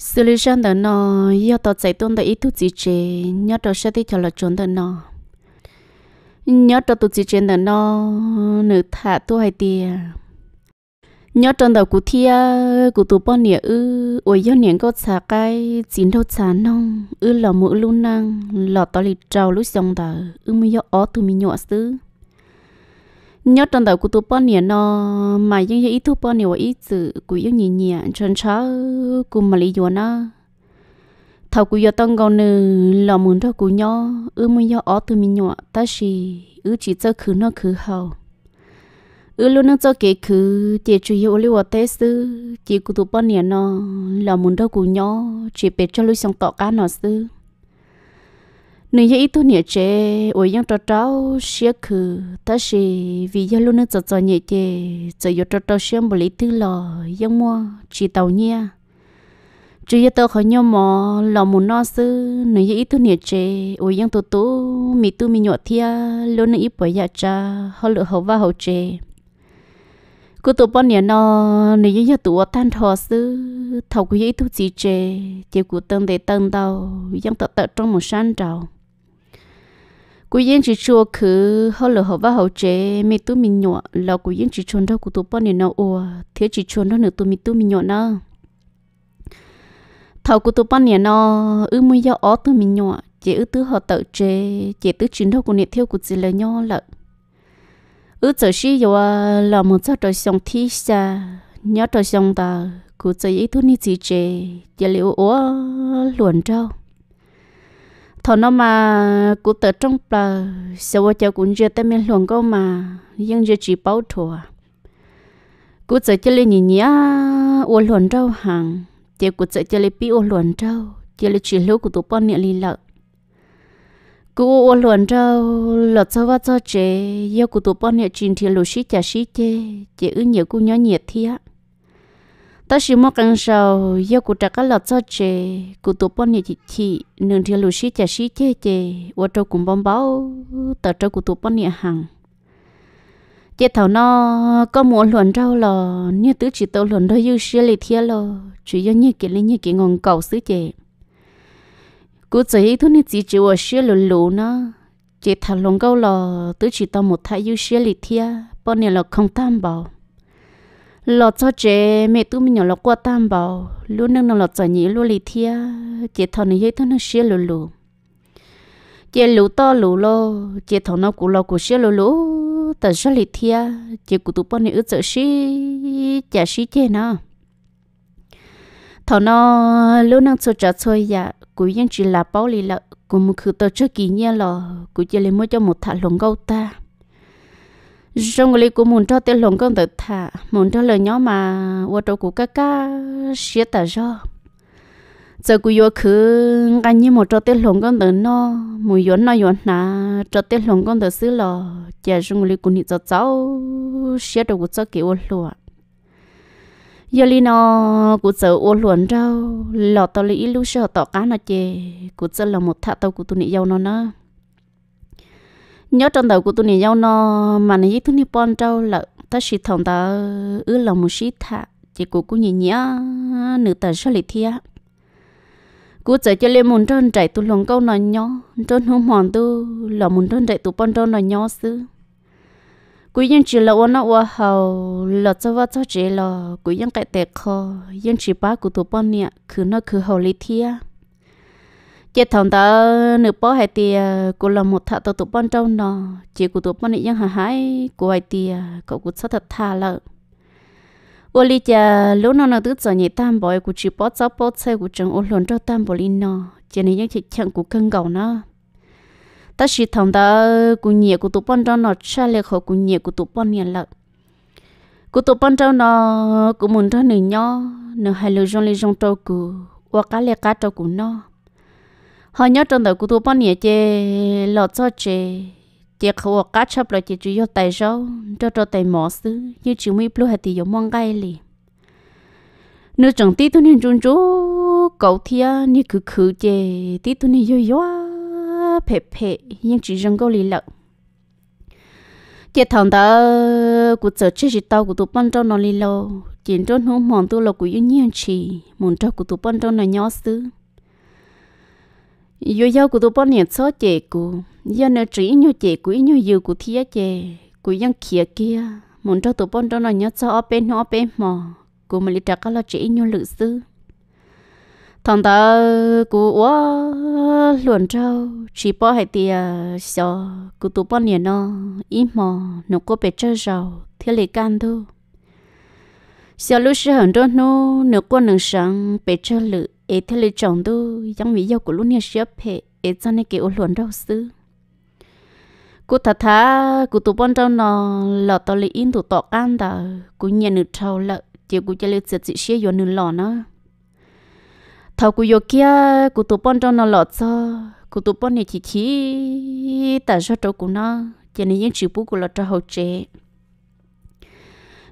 xử lý sang tới nó do tao chạy tuôn tại ít thuốc gì chế nhớ tao sẽ đi cho là trốn đó nó nhớ tao tổ chức trên đó nó nữ thả tu hay tiề nhớ trong đầu cụ thia cụ tụ bọn nè ư ôi do nè có xả cái chín đâu xả nong ư lò mũ lu năng lò tao lì trâu lúc xong đó ư mới do ó tụ mi nhọ xứ nhớ trong đầu của tôi bao nhiêu nó mà những cái ý tôi bao nhiêu ý chữ của những nhị nhị chân chó của mà lý do nó thầu của giờ tăng gạo nữ là muốn cho của nhau ư muốn nhau ở từ mình nhỏ ta chỉ ư chỉ cho khứ nó khứ hậu ư luôn nó cho kế khứ chỉ chủ yếu lưu ở thế sư chỉ của tôi bao nhiêu nó là muốn cho của nhau chỉ biết cho lưu sống tỏ cá nó sư nếu như ít tuổi nhẹ chế ôi những trò trâu xia khử ta xì vì giờ luôn nữa trò nhẹ trẻ giờ giờ trò trâu xia một lý tư lò những mua chỉ tàu nha chỉ giờ tao khỏi nhau mò lò muốn no sư nếu như ít tuổi nhẹ chế ôi những tụ tụ mi tu mi nhọ thia luôn nữa ít bởi dạ cha họ lựa họ và họ chế cứ tụ bọn nhẹ nó nếu như tuổi tan thọ sư thầu cứ ít tuổi chỉ chế chỉ cứ tân để tân đâu những tật tật trong một san trào cú yên chỉ cho khứ họ lỡ họ vào hậu chế mi tu mi nhọ là cú yên chỉ chôn đâu cú tu bọn nó ủa thế chỉ chôn đâu nửa tu mi tu mi nhọ na thầu cú tu bọn nó ư mu do ó tu mi nhọ chỉ ư tứ họ tự chế chỉ tứ chính đâu cú nè theo cú chỉ là nhọ lợ ư giờ xí yo là một chỗ trời sông thi xa nhớ trời sông ta cú chơi ít tu ni chỉ chế chỉ liệu ủa luồn trâu thọ nó mà cụ tờ trong bờ sau vợ cháu cũng chưa tới miền luồng câu mà nhưng chưa chỉ bảo thua cụ sợ chơi lên nhìn nhá ô luồn trâu hàng chị cụ sợ chơi lên pi ô luồn trâu chơi lên chỉ lúa của tụi bọn niệm lì lợ cụ ô luồn trâu lọt sau vợ cho chị yêu của tụi bọn niệm chín thì lúa xí chả xí chê chị ư nhiều cụ nhỏ nhiệt thiệt ta chỉ mong rằng, sầu yêu cụ trạc cái lọt cho chè cụ tổ bọn nhị chị nương thiên lù xí chả xí chê chè ô trâu cùng bom báo tờ trâu cụ tổ bọn nhị hàng chị thảo nó có muốn luận rau lò như tứ chỉ tàu luận đôi yêu xí lì thiên lò chỉ yêu như kỹ lên như kỹ ngon cầu xứ chè cụ chỉ thu nhị chỉ chỉ ô xí lù lù nó chị thảo lòng câu lò tứ chỉ tàu một thái yêu xí lì thiên bọn nhị lò không tam bảo lọ cho chế mẹ tu mình nhỏ lọ qua tam bảo lú nâng nó lọ cho nhỉ lú lì thia chế thọ này hết thằng nó xía lú lú chế lú to lú lô chế thọ nó cú lọ cú xía lú lú ta xía lì thia chế cú tu bọn này ướt sợ xí chả xí chế nó thọ nó lú nâng cho trả thôi dạ cú yên chỉ là bao lì lợ cũng mù khử tờ trước kỳ nhiên lọ cú chế lấy mua cho một thả lồng gấu ta trong người của muốn cho tiền lồng công tử thả muốn cho lời nhỏ mà vợ trâu của các ca xé tả do giờ của vợ cứ anh như một cho tiền lồng công tử nó muốn vợ nó vợ nà cho tiền lồng công tử xứ lò giờ trong người của nhị cho cháu sẽ được của cháu kiểu lụa giờ li nó cụ sợ ô luận đâu lọ tao lý lúc sợ tao cá nó chê cụ sợ là một thạ tao của tụi nhau nó nữa nhớ trong đầu của tôi này nhau nó mà này tôi này bon trâu là ta chỉ thằng ta ứ lòng một xí thả chỉ của cô nhìn nhớ nữ ta sao lại thia cô chạy cho lên muốn trơn chạy tôi lòng câu nói nhỏ trơn hôm hoàn tôi là muốn trơn chạy tôi bon trâu nói nhỏ xứ cô yên chỉ là ôn nó hậu là cho vợ cho chị là cô yên cái tệ khó yên chỉ ba của tôi bon nè cứ nó cứ hầu lấy thia chết thằng ta nửa bó hai thì cô là một thợ tao tụi bọn trâu nó chỉ của tụi bọn này dân hà hái của hai thì cậu cũng sát thật thà lợ ô li cha lúc nào nó tự cho nhảy tam bòi của chỉ bó cháu bó xe của chồng ô lồn cho tam bò linh nó chỉ này những chị chẳng của cân gầu nó ta chỉ thằng ta của nhẹ của tụi bọn trâu nó cha lệ khổ của nhẹ của tụi bọn nhà lợ của tụi bọn trâu nó của muốn cho nửa nhỏ nửa hai lứa trong lứa trong trâu của qua cá lệ cá trâu của nó họ nhớ trong đầu của tôi bao nhiêu chế lọ cho chế chế khẩu cá chép lại chế chủ yếu tại sao cho cho tại mỏ xứ như chỉ mới blue hay thì giống mong gai lì nếu chẳng tí tôi nên chun chú cậu thia như cứ khử chế tí tôi nên yếu yếu phe phê nhưng chỉ rằng câu lý lợn chế thằng đó của giờ chế gì tao của tôi ban trong nó lì lâu chỉ trong hôm mòn tôi là của yên nhiên chỉ muốn cho của tôi ban trong này nhỏ xứ yo yo của tôi pon nhện số chè cụ yo nó chỉ nhau chè cụ nhau yêu cụ thia chè cụ yang kia kia muốn cho tôi pon đó nó nhớ cho ở bên nó bên mò cụ mà lý trả là chỉ nhau lự sư thằng ta cụ quá luồn trâu chỉ bỏ hai tia sợ cụ tụ pon nhện nó ít mò nó có bé chơi rầu thế lệ can thôi sợ lúc sẽ hận đó nó nó có nương sáng bé chơi lự ế thế lệ chồng tu giống mỹ yêu của lúc này xếp hệ ế cho nên kiểu luận đâu xứ cú thà thà cú tụ bọn trâu nó lọ tao lấy in tụ tọt ăn ta cú nhận được trâu lợ chỉ cú chơi lấy giật chỉ xé vô nửa lọ nó thầu cú vô kia cú tụ bọn trâu nó lọ cho cú tụ bọn này chỉ chỉ ta cho trâu cú nó chỉ nên những chữ bút cú lọ trâu hậu chế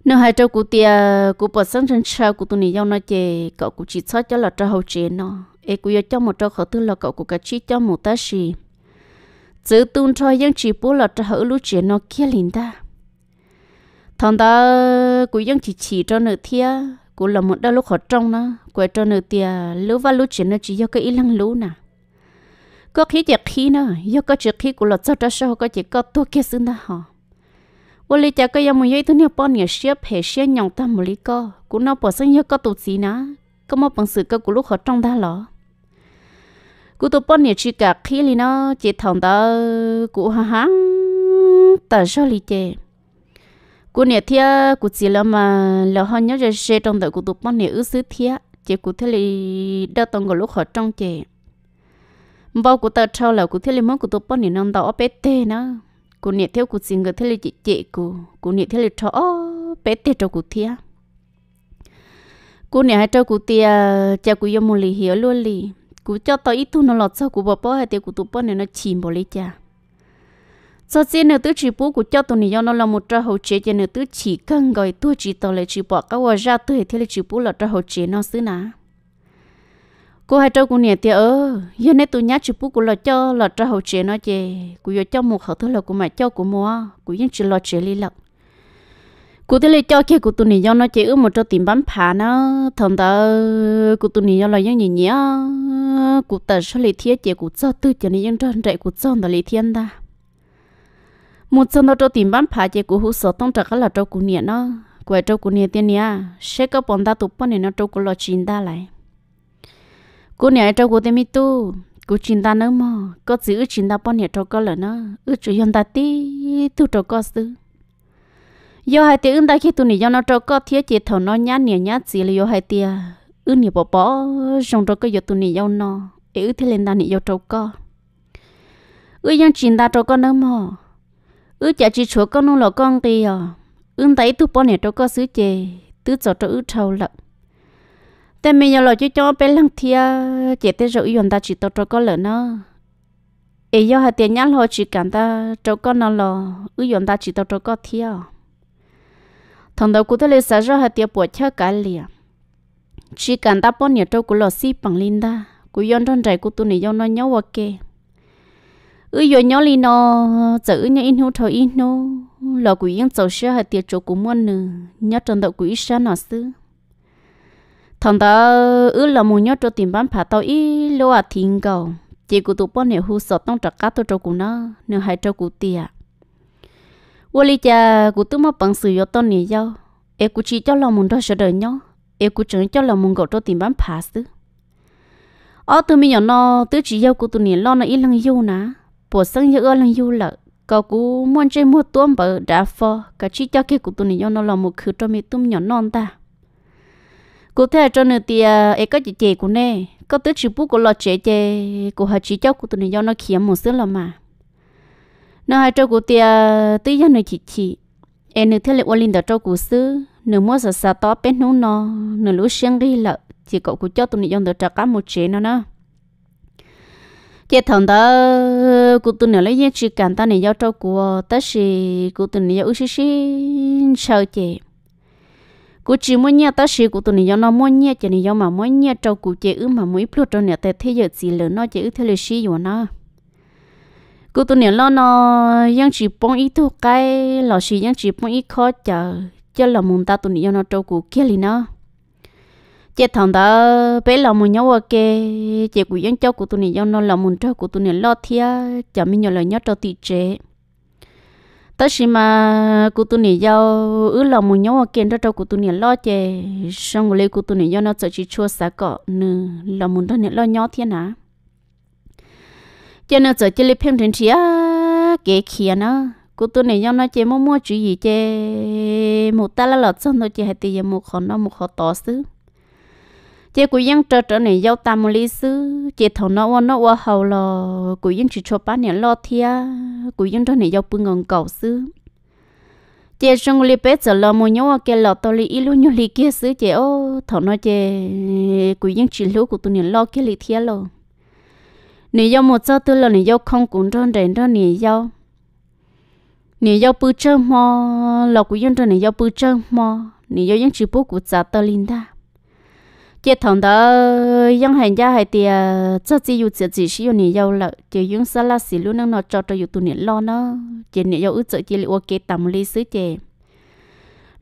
nó hai trâu cụ tia cụ bỏ sân sân sao cụ tụi này giao nó chè cậu cụ chỉ sót cho là trâu hậu chế nó e cụ yêu cho một trâu khẩu tư là cậu cụ cả chi cho một ta gì, giữ tung cho dân chỉ bố là trâu hậu lúc chế nó kia liền ta thằng ta cụ dân chỉ chỉ cho nửa tia cụ là một đa lúc họ trong nó quay cho nửa tia lũ và lũ chế nó chỉ do cái ý lăng lũ nè có khí chè khí nó do có chè khí của là cho đó sao có chỉ có tua kia xứng đó họ vô lý chả cái yam yai tu nia pon nia xia phe xia nhong ta mo co cú nó bỏ sang nhớ có tu gì ná có mà bằng sự cơ cú lúc họ trong ta cú tu pon nia chỉ cả khi lý nó chỉ thằng ta cú ha ha ta sao lý chê cú nia thia cú chỉ là mà là họ nhớ ra xe trong đời cú tu pon nia ứ xứ thia chỉ cú thế lý đa tông cú lúc họ trong chê bao cú ta trao là cú thế lý món cú tu pon nia nông tàu ở bên tê nữa cô nhiệt theo cô xin người thế là chị chị cô cô nhiệt theo là chó bé tiệt cho cô thia cô nhiệt hay cho cô tia cha cô yêu một lì hiểu luôn lì cô cho tao ít thu nó lọt sau cô bỏ bỏ hai tiêu cô tụ bỏ này nó chìm bỏ lấy cha sau khi nửa tứ chỉ bố của cho tụi này nó là một trò hậu chế cho nửa tứ chỉ cần gọi tôi chỉ tao lại chỉ bỏ các quả ra tôi thế là chỉ bố là trò hậu chế nó xứ nào cô hai trâu cũng nè tia ơ giờ nãy tôi nhát chụp cô lo cho lo cho hậu chế nó chè cô giờ cho một hậu thứ là cô mẹ cho của mua cô vẫn chỉ lo chế li lộc cô thấy lấy cho kia của tôi nè do nó chè ước một cho tìm bán phá nó thằng ta của tôi nè do là những gì nhỉ cô ta sẽ lấy thiết chè của cho tư cho nên những trơn chạy của cho nó lấy thiên ta một chân nó cho tìm bán phá chè của hữu sở tông trạc là cho cô nè nó quay cho cô nè tiền nhá, sẽ có bọn ta tụp bọn này nó cho cô lo chín ta lại cô nhà trâu của temi tu cô chín ta nữa mà có chỉ chín ta bao nhiêu cho có lợn nữa ước chủ hiện ta tí tu trâu có xứ do hai tiếng ta khi tu này do nó cho có thiết chế thầu nó nhát nhẹ nhát gì là do hai tia ước nhiều bỏ bỏ trong trâu có do tu này do nó ước thế lên ta này do trâu có ước dân chín ta cho có nữa mà ước chả chỉ cho con nó là con kì à ước thấy tu bao nhiêu trâu có xứ chế tứ cho trâu ước trâu lợn tại mình giờ lo chứ cho bé lăng thia chỉ tới rồi yên ta chỉ tao cho con lỡ nó ấy do hai tiền nhát lo chỉ cảm ta cho con nó lo yên ta chỉ tao cho con thia thằng đầu cụ thể là sao hai tiền bỏ chơi cái liền chỉ cảm ta bao nhiêu cho cô lo xí bằng linh ta cụ yên trong trái cụ tụi này yên nó nhau ok ư yo nhau li nó chữ nhỏ in hô thôi in nô lò quỷ yên chầu xe hạt tiệt chỗ cũng muốn nè nhớ trần đạo quỷ sa nó sư thằng đó ứ là mua nhớ cho tiền bán phá tao ý lô à thiên cầu chỉ cụ tụ bọn này hư sợ tông trạc cá tôi cho cụ nó nếu hai cho cụ tiệt. vô lý cha cụ tụ mà bằng sự yếu tao này giao em cụ chỉ cho lòng muốn đó sợ đời nhau em cụ chẳng cho lòng muốn gọi cho tiền bán phá xứ ở từ mi nhỏ nó tứ chỉ yêu cụ tụ này lo nó ít lăng yêu ná bộ sáng yêu lăng yêu lợ cậu cụ muốn chơi mua tuôn bờ đá pho, cả chỉ cho cái cụ tụ này nhau nó là một khử cho mi tụm nhỏ non ta cụ thể cho nên thì à, ấy có chị chị của nè có tới chịu bút của lọ chị chị của họ chỉ cháu của tụi này do nó khiến một số là mà nó hai cho cụ thì tới do nơi chị chị em nữ thế lệ linh đã cho cụ sư nửa mua sờ sờ to bên nó nó nửa lũ xiang đi lợ chỉ cậu cụ cho tụi này do được trả cả một chế nó nó cái thằng đó cụ tụi này lấy những chỉ cảm ta này do cho cụ tới sự cụ tụi này do ước xí xí sao chị cú chỉ muốn nhớ tới sự của tụi này do nó muốn nhớ cho này do mà muốn nhớ trâu cụ chế ư mà muốn biết trâu này tại thế giới gì lớn nó chế ư thế là gì của nó cú tụi này lo nó yang chỉ bông ít thu cái lò gì yang chỉ bông ít khó chờ chứ là muốn ta tụi này do nó trâu cụ kia liền nó chế thằng đó bé là muốn nhớ ok chế của yang trâu của tụi này do nó là muốn trâu của tụi này lo thia chả mình nhớ lời nhớ trâu tị chế tất nhiên mà cụ tụi này giao ứ lòng muốn nhau kiện ra đâu cụ tụi này lo chè xong rồi cụ tụi này giao nó sợ chỉ chua xả cọ nè lòng muốn đó này lo nhau thiên à cho nên sợ chỉ lấy phim trên chia kể kia nó cụ tụi này giao nó chè mua mua chuyện gì chè một ta là lọt xong nó chè hai tiền một khó nó một khó to xứ chị cũng yên trở trở này giao tam lý sư chị thầu nó nó qua hầu lo, cũng yên chỉ cho ba này lo thia cũng yên trở này giao bưng ngon cầu sư chị xong li bé giờ lo mua nhau cái lo to li luôn nhau li kia sư chị ô thầu nó chị cũng yên chỉ lú của tôi này lo cái li thia lo, nếu giao một giờ tư lò này giao không cũng trơn đèn đó này giao này giao bự trơn mò lò cũng yên trở này giao bự trơn mò này giao yên chỉ bố của cha tơ linh ta chế thằng đó yang hành gia hay tiệt, chắc chỉ yêu chỉ chỉ sử dụng nhiều dầu là chế dùng sá là xí luôn nó cho cho dùng tụi nó lo nó chế nhiều dầu ước chế chế liệu ok tầm lý xứ chế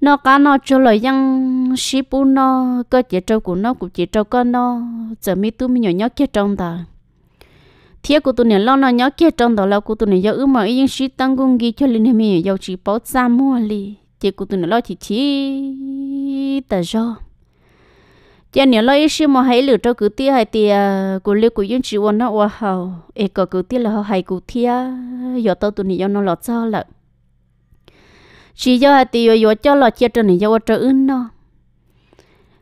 nó cá nó cho lời yang xí bu nó có chế trâu của nó cũng chế trâu con nó giờ mi tu mi nhỏ nhỏ kia trong ta thiệt của tụi nó lo nó nhỏ kia trong đó là của tụi nó dầu ước mà yên xí tăng cung ghi cho linh mi dầu chỉ bảo ra mua li chỉ của tụi nó lo chỉ chỉ tờ do giờ dạ, nếu lấy xí mà hãy lựa cho cứ tia hay thì cô lấy cô yên chỉ quan nó qua hậu ê có cứ tia là họ hay cô thia giờ tao tụi này nó lọt sao lợ chỉ giờ hay thì giờ cho lọt chết cho này giờ cho ưng nó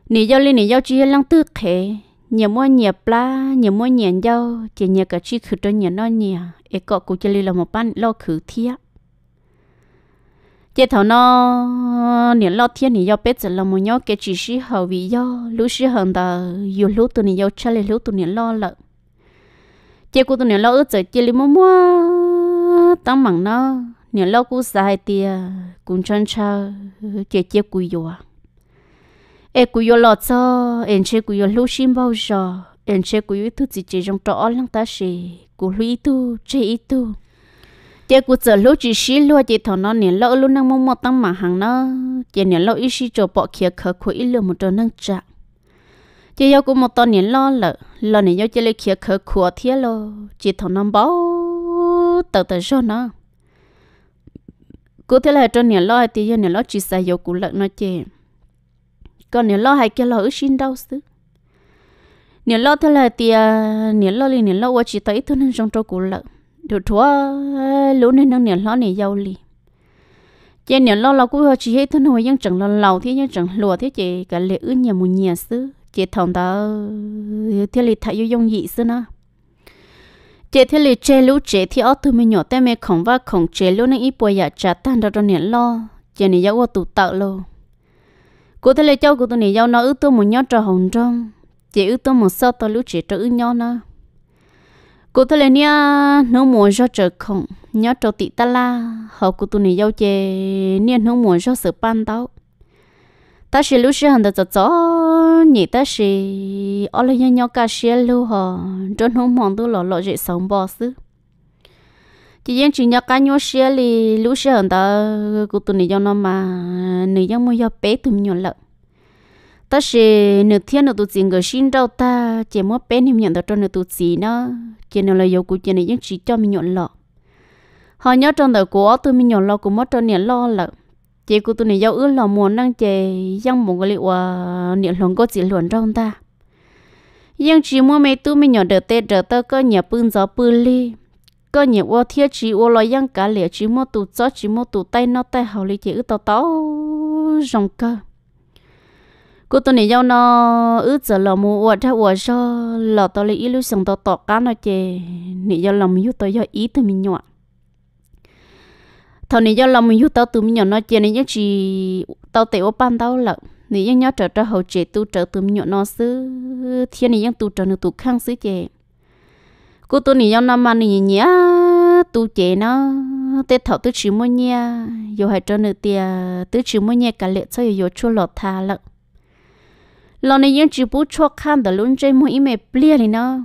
này giờ lên này giờ chỉ lăng tư khề nhiều mua nhiều pla nhiều mua nhiều dâu chỉ nhiều cái chi khử cho nhiều nó nhà ê có cô chỉ là một bạn lo khử thiệt chế thảo nó niệm lo thiên thì do biết giờ là một nhóm cái chỉ sĩ hậu vì do lúc sĩ hận ta dù lúc tụi này do cha lấy lúc tụi này lo lợ chế cô tụi này lo ướt giờ chế lấy mua mua tăng mạng nó niệm lo cũng sai tia cũng chân cha chế chế cùi vô e cùi vô lo cho em chế cùi vô lúc xin bao giờ em chế cùi vô thứ gì chế trong trọ lăng ta sĩ cùi lũy tu chế ít tu chị cũng giờ lúc chỉ xí luôn chị thằng nó nè lỡ luôn năng mua mua tăng mà hàng nó chị nè lỡ ít xí cho bỏ kia khờ khui ít lượng một trò năng chặt chị yêu cũng một tuần nè lo lợ lo nè yêu chị lấy kia khờ khua thế lo chị thằng nó bảo, tờ tờ cho nó cụ thế là cho nè lo thì yêu nè lo chỉ sai yêu cũng lợn nó chị còn nè lo hay kia lo ít xin đâu xứ nè lo thế là thì à, nè lo liền nè lo qua chỉ tới thôi nên trong trâu cũng lợn đồ thua lũ nên năng niệm lo này giàu li Chế niệm lo lo cũng chỉ hết thôi hồi nhưng chẳng lo lầu thế nhưng chẳng lùa thế chế cả lệ ướn nhà mù nhà xứ chị thòng ta thế lì thay yêu dung dị xứ na Chế thế lì chế lũ chế thì ở từ mình nhỏ tay mẹ khổng và khổng chế lũ nên ít bồi giả dạ trả tan đó niệm lo Chế này giàu tụ tạo lo cô thế lì cháu của tụi này giàu nó ướt tôi một nhớ trò hồng trong Chế ướt tôi một sao tôi lũ chế trò ướt nhau na cô tôi lên nha nó mua cho chợ không nhớ trâu tị ta la họ cô tôi này giao chè nên nó mua cho sự ban tao ta sẽ lúc xưa hàng đợt gió nhỉ ta sẽ ở lại nhà nhau cả xe lưu họ trốn không mong tôi lọ lọ dễ sống bỏ xứ chỉ riêng chỉ nhau cả nhau xe thì lúc xưa hàng đợt cô tôi này giao nó mà nữ giao mua giao bé tụi nhỏ lợn ta sẽ nửa thiên nửa tụt gì người xin đâu ta chỉ muốn bé niệm nhận được cho nửa tụt gì nó chỉ nửa là yêu của chỉ này những chỉ cho mình nhận lọ họ nhớ trong đời của tôi mình nhận lọ của mất cho niệm lo lợ chỉ của tôi này dầu ước là muốn năng chỉ giăng một cái liệu à, niệm lòng có chỉ luận trong ta nhưng chỉ mua mấy tôi mình nhận được tê trở tới có nhà bưng gió bưng ly có nhà ô thiết chỉ ô lo giăng cả lẻ chỉ mua tụt gió chỉ mua tụt tay nó tay hậu lý chỉ ước tao tao rồng cơ cô tôi này giao nó ướt giờ là mua uất ra uất cho là tôi lấy lúc sống tôi tọt cá nó chè nị giao lòng yêu tôi do ít từ mình nhọ thằng này giao lòng yêu tao từ mình nhọ nó chè nị nhất chỉ tao tiểu ban tao là này ยัง nhớ trở trở hậu chè tu trở từ mình nhọ nó xứ thiên nị này ยัง tu trở nữa tu khang xứ chè cô tôi này giao năm mà nị nhá tu chè nó tết thọ tứ chỉ mua nha, rồi hai trơn nữa tiề tứ chỉ mua nha cả lệ cho rồi chua lọt thà lận lần này những chỉ bố cho khăn tờ luôn chơi mỗi mẹ bia thì nó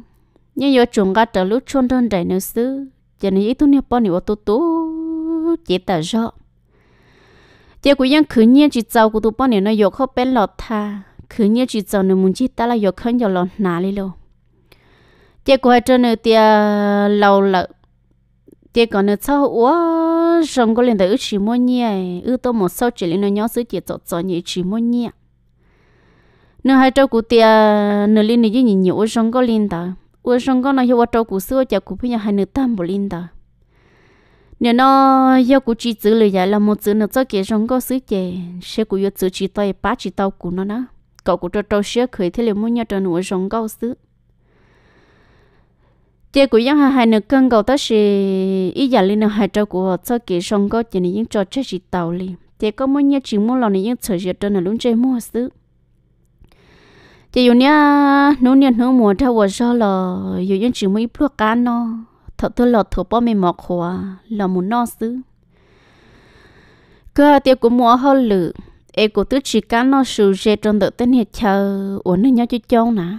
nhưng giờ chúng ta tờ lúc chôn đơn đại nữa xứ giờ này ít tu nhiều bao nhiêu tu tu chỉ ta rõ giờ cũng những khứ nhiên chỉ giàu của tu bao nhiêu nó yok không bên lọt tha khứ nhiên chỉ giàu nên muốn chỉ ta là yok không giờ lọt nà đi lo giờ cũng trên chân nữa tia lâu lợ giờ còn nữa sau úa xong có lên tới chỉ mua nhẹ ước tôi một sau chỉ lên nó nhớ xứ chỉ cho cho nhẹ chỉ mua nhẹ nếu hai trâu cụ tia nửa linh này nhìn nhiều sông có linh ta ô sông có nó hiệu trâu cụ xưa chả cụ phải nhà hai nửa tam bộ linh ta nếu nó yêu cụ chỉ chữ lời giải là một chữ nữa cho kia sông có xứ chè sẽ cụ yêu chữ chỉ tay bá chỉ tao cụ nó đó cậu cụ cho trâu sẽ khởi thế liệu muốn nhà trâu nửa sông có xứ chế của dân hai nước cân cầu ta sẽ ý giả lên hai trâu của họ cho kỹ song có chỉ những trò chơi chỉ tàu li chế có muốn nhớ chỉ muốn lòng những chơi giờ trên là luôn chơi mua xứ chỉ dùng nha nấu nhiên nấu mùa theo vừa cho là dù dân chỉ mới bước cá nó thật tôi là thuộc bao mình mọc hoa à, là muốn no xứ cơ tiêu của mùa hơn lử e của tôi chỉ cá nó sù dê trong đợt tên hiệt chờ uống nước nhau cho chông nà?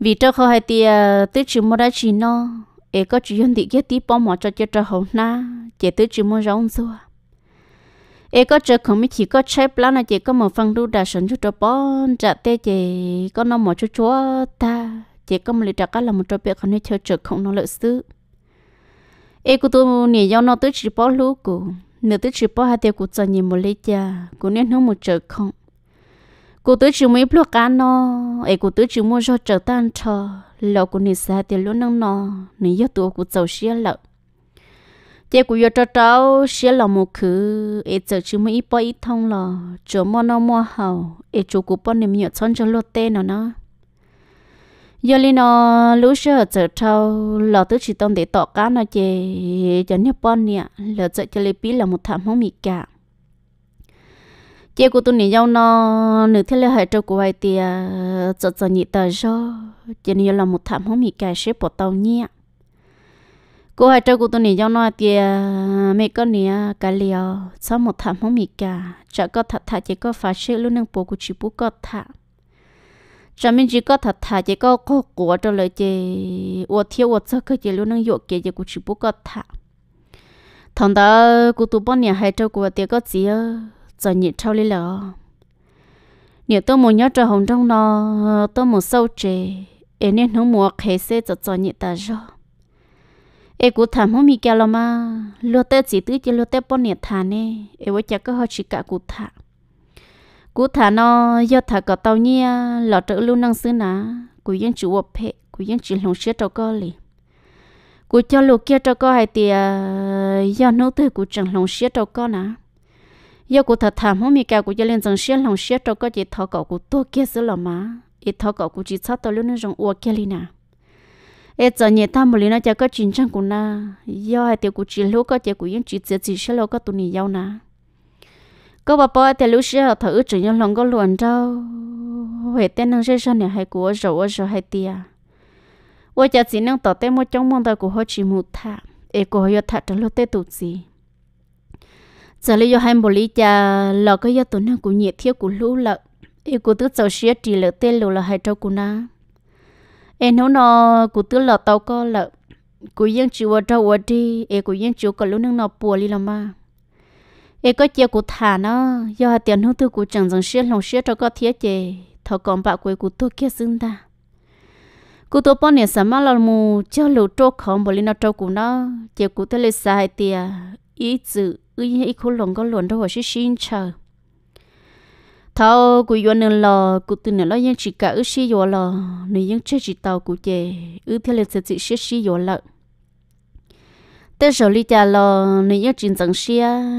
vì cho khó hay tia tôi chỉ mua đã chỉ nó e có chỉ dân thị kia tí bao mỏ cho cho cho hậu na chỉ tôi chỉ mua rau xưa ê có chơi không chỉ có chơi plan là chỉ có một phần đu đà sẵn chút cho bọn trả tê chỉ có nó một chút chúa ta chỉ có một lý trả là một trò biết không nên chơi chơi không nó lợi sư ê cô tôi nè do nó tới chỉ bỏ lú cô nửa tới chỉ bỏ hai tiêu cô chơi nhiều một lý cha cô nên không một chơi không cô tới chỉ mới plug cá nó ê cô tới chỉ mua cho chơi tan cho lâu cô nè xa tiêu lú năng nó nè do tôi cô chơi xí lợi chế của cho cháu sẽ là một thứ ít giờ chứ mới bỏ ít thông là chỗ mua nó mua hậu ít chỗ của bọn mình nhận chọn cho lót tên nó nó giờ lên nó lúc giờ giờ cháu là tứ chỉ tông để tỏ cá nó chế cho nhớ bọn nè là giờ cho lấy biết là một thảm không mì cả chế của tôi nhìn nhau nó nửa thế là hai trâu của ai thì giờ giờ nhị tờ cho cho nên là một thảm không mì cả sẽ bỏ tàu nhẹ cô hai trâu của tôi nè cho nó thì à, mẹ con nè à, cả liều sau một thảm không mì cả chả có thật thà chỉ có phải sự luôn nâng bố của chị bố có thà chả mình chỉ có thật thà chỉ có cô của cho lời chị ô thiếu ô cho cái chị lúc nâng dụ kia chị của chị bố có thà thằng đó cô tôi bọn nè hai trâu của tôi có gì ơ giờ nhịn trâu lên lỡ nè tôi muốn nhớ cho hồng trong nó tôi muốn sâu chè em nên nó mua khế xe cho cho nhịn ta rồi ê cú thảm hôm mi kia lo mà lo tết chỉ tứ chỉ lo tết bao nhiêu thà nè ê vợ chả có hơi chỉ cả cú thả cú thả nó do thả cả tàu nha, lọ trợ lưu năng xứ nà cú yên chủ ập, phe cú yên chỉ lòng xế cho co lì cú cho lù kia cho co hay thì do nấu từ cú chẳng lòng xế cho co nà do cú thả thảm không mi kia cú cho lên chẳng xế lòng xế cho co chỉ thọ cậu cú tua kia xứ lò mà ít thọ cậu cú chỉ sát tàu lưu năng rồng uo kia lì nà ê giờ nhẹ ta một lần nó cho có chín trăm cũng na do hai tiêu của chị lúc có chị của những chị chị chị sẽ lâu có tụi này na có bà bà thì lúc xưa thử chỉ nhân lòng có luận đâu huệ tên năng sẽ sao nè hai của rồi rồi hai tia ôi cha chỉ năng tỏ tên một trong mong ta của họ chỉ một thà ê của họ thà trở lúc tê tụt gì giờ lấy do hai bộ lý cha lọ cái do tụi năng của nhiệt thiếu của lũ lợn ê của tứ cháu xưa chỉ lợn tên lũ là hai cháu của na em nó nó cụ tư lọ tao có lợ cụ yên chịu ở đâu ở đi em cụ yên chịu có lúc nó bùa đi làm mà em có chơi cụ thả nó do hạt tiền hữu tư cụ chẳng rằng xiết lòng xiết cho có thiết chế thọ còn bạc quê cụ tôi kia xưng ta cụ tôi bọn nè sắm mà là mù cho lũ trâu không bởi nó trâu cụ nó chơi cụ tôi lấy sai tiền ý chữ ý ý khu lồng có luồn đâu ở xin chờ thao cú yo nên lo cú từ nữa lo yên chỉ cả ước xí yo lo nên yên chết chỉ tàu cú chè ước theo lịch sẽ chỉ xí xí yo lợ tết rồi đi cha lo nên yên chuyện chẳng xí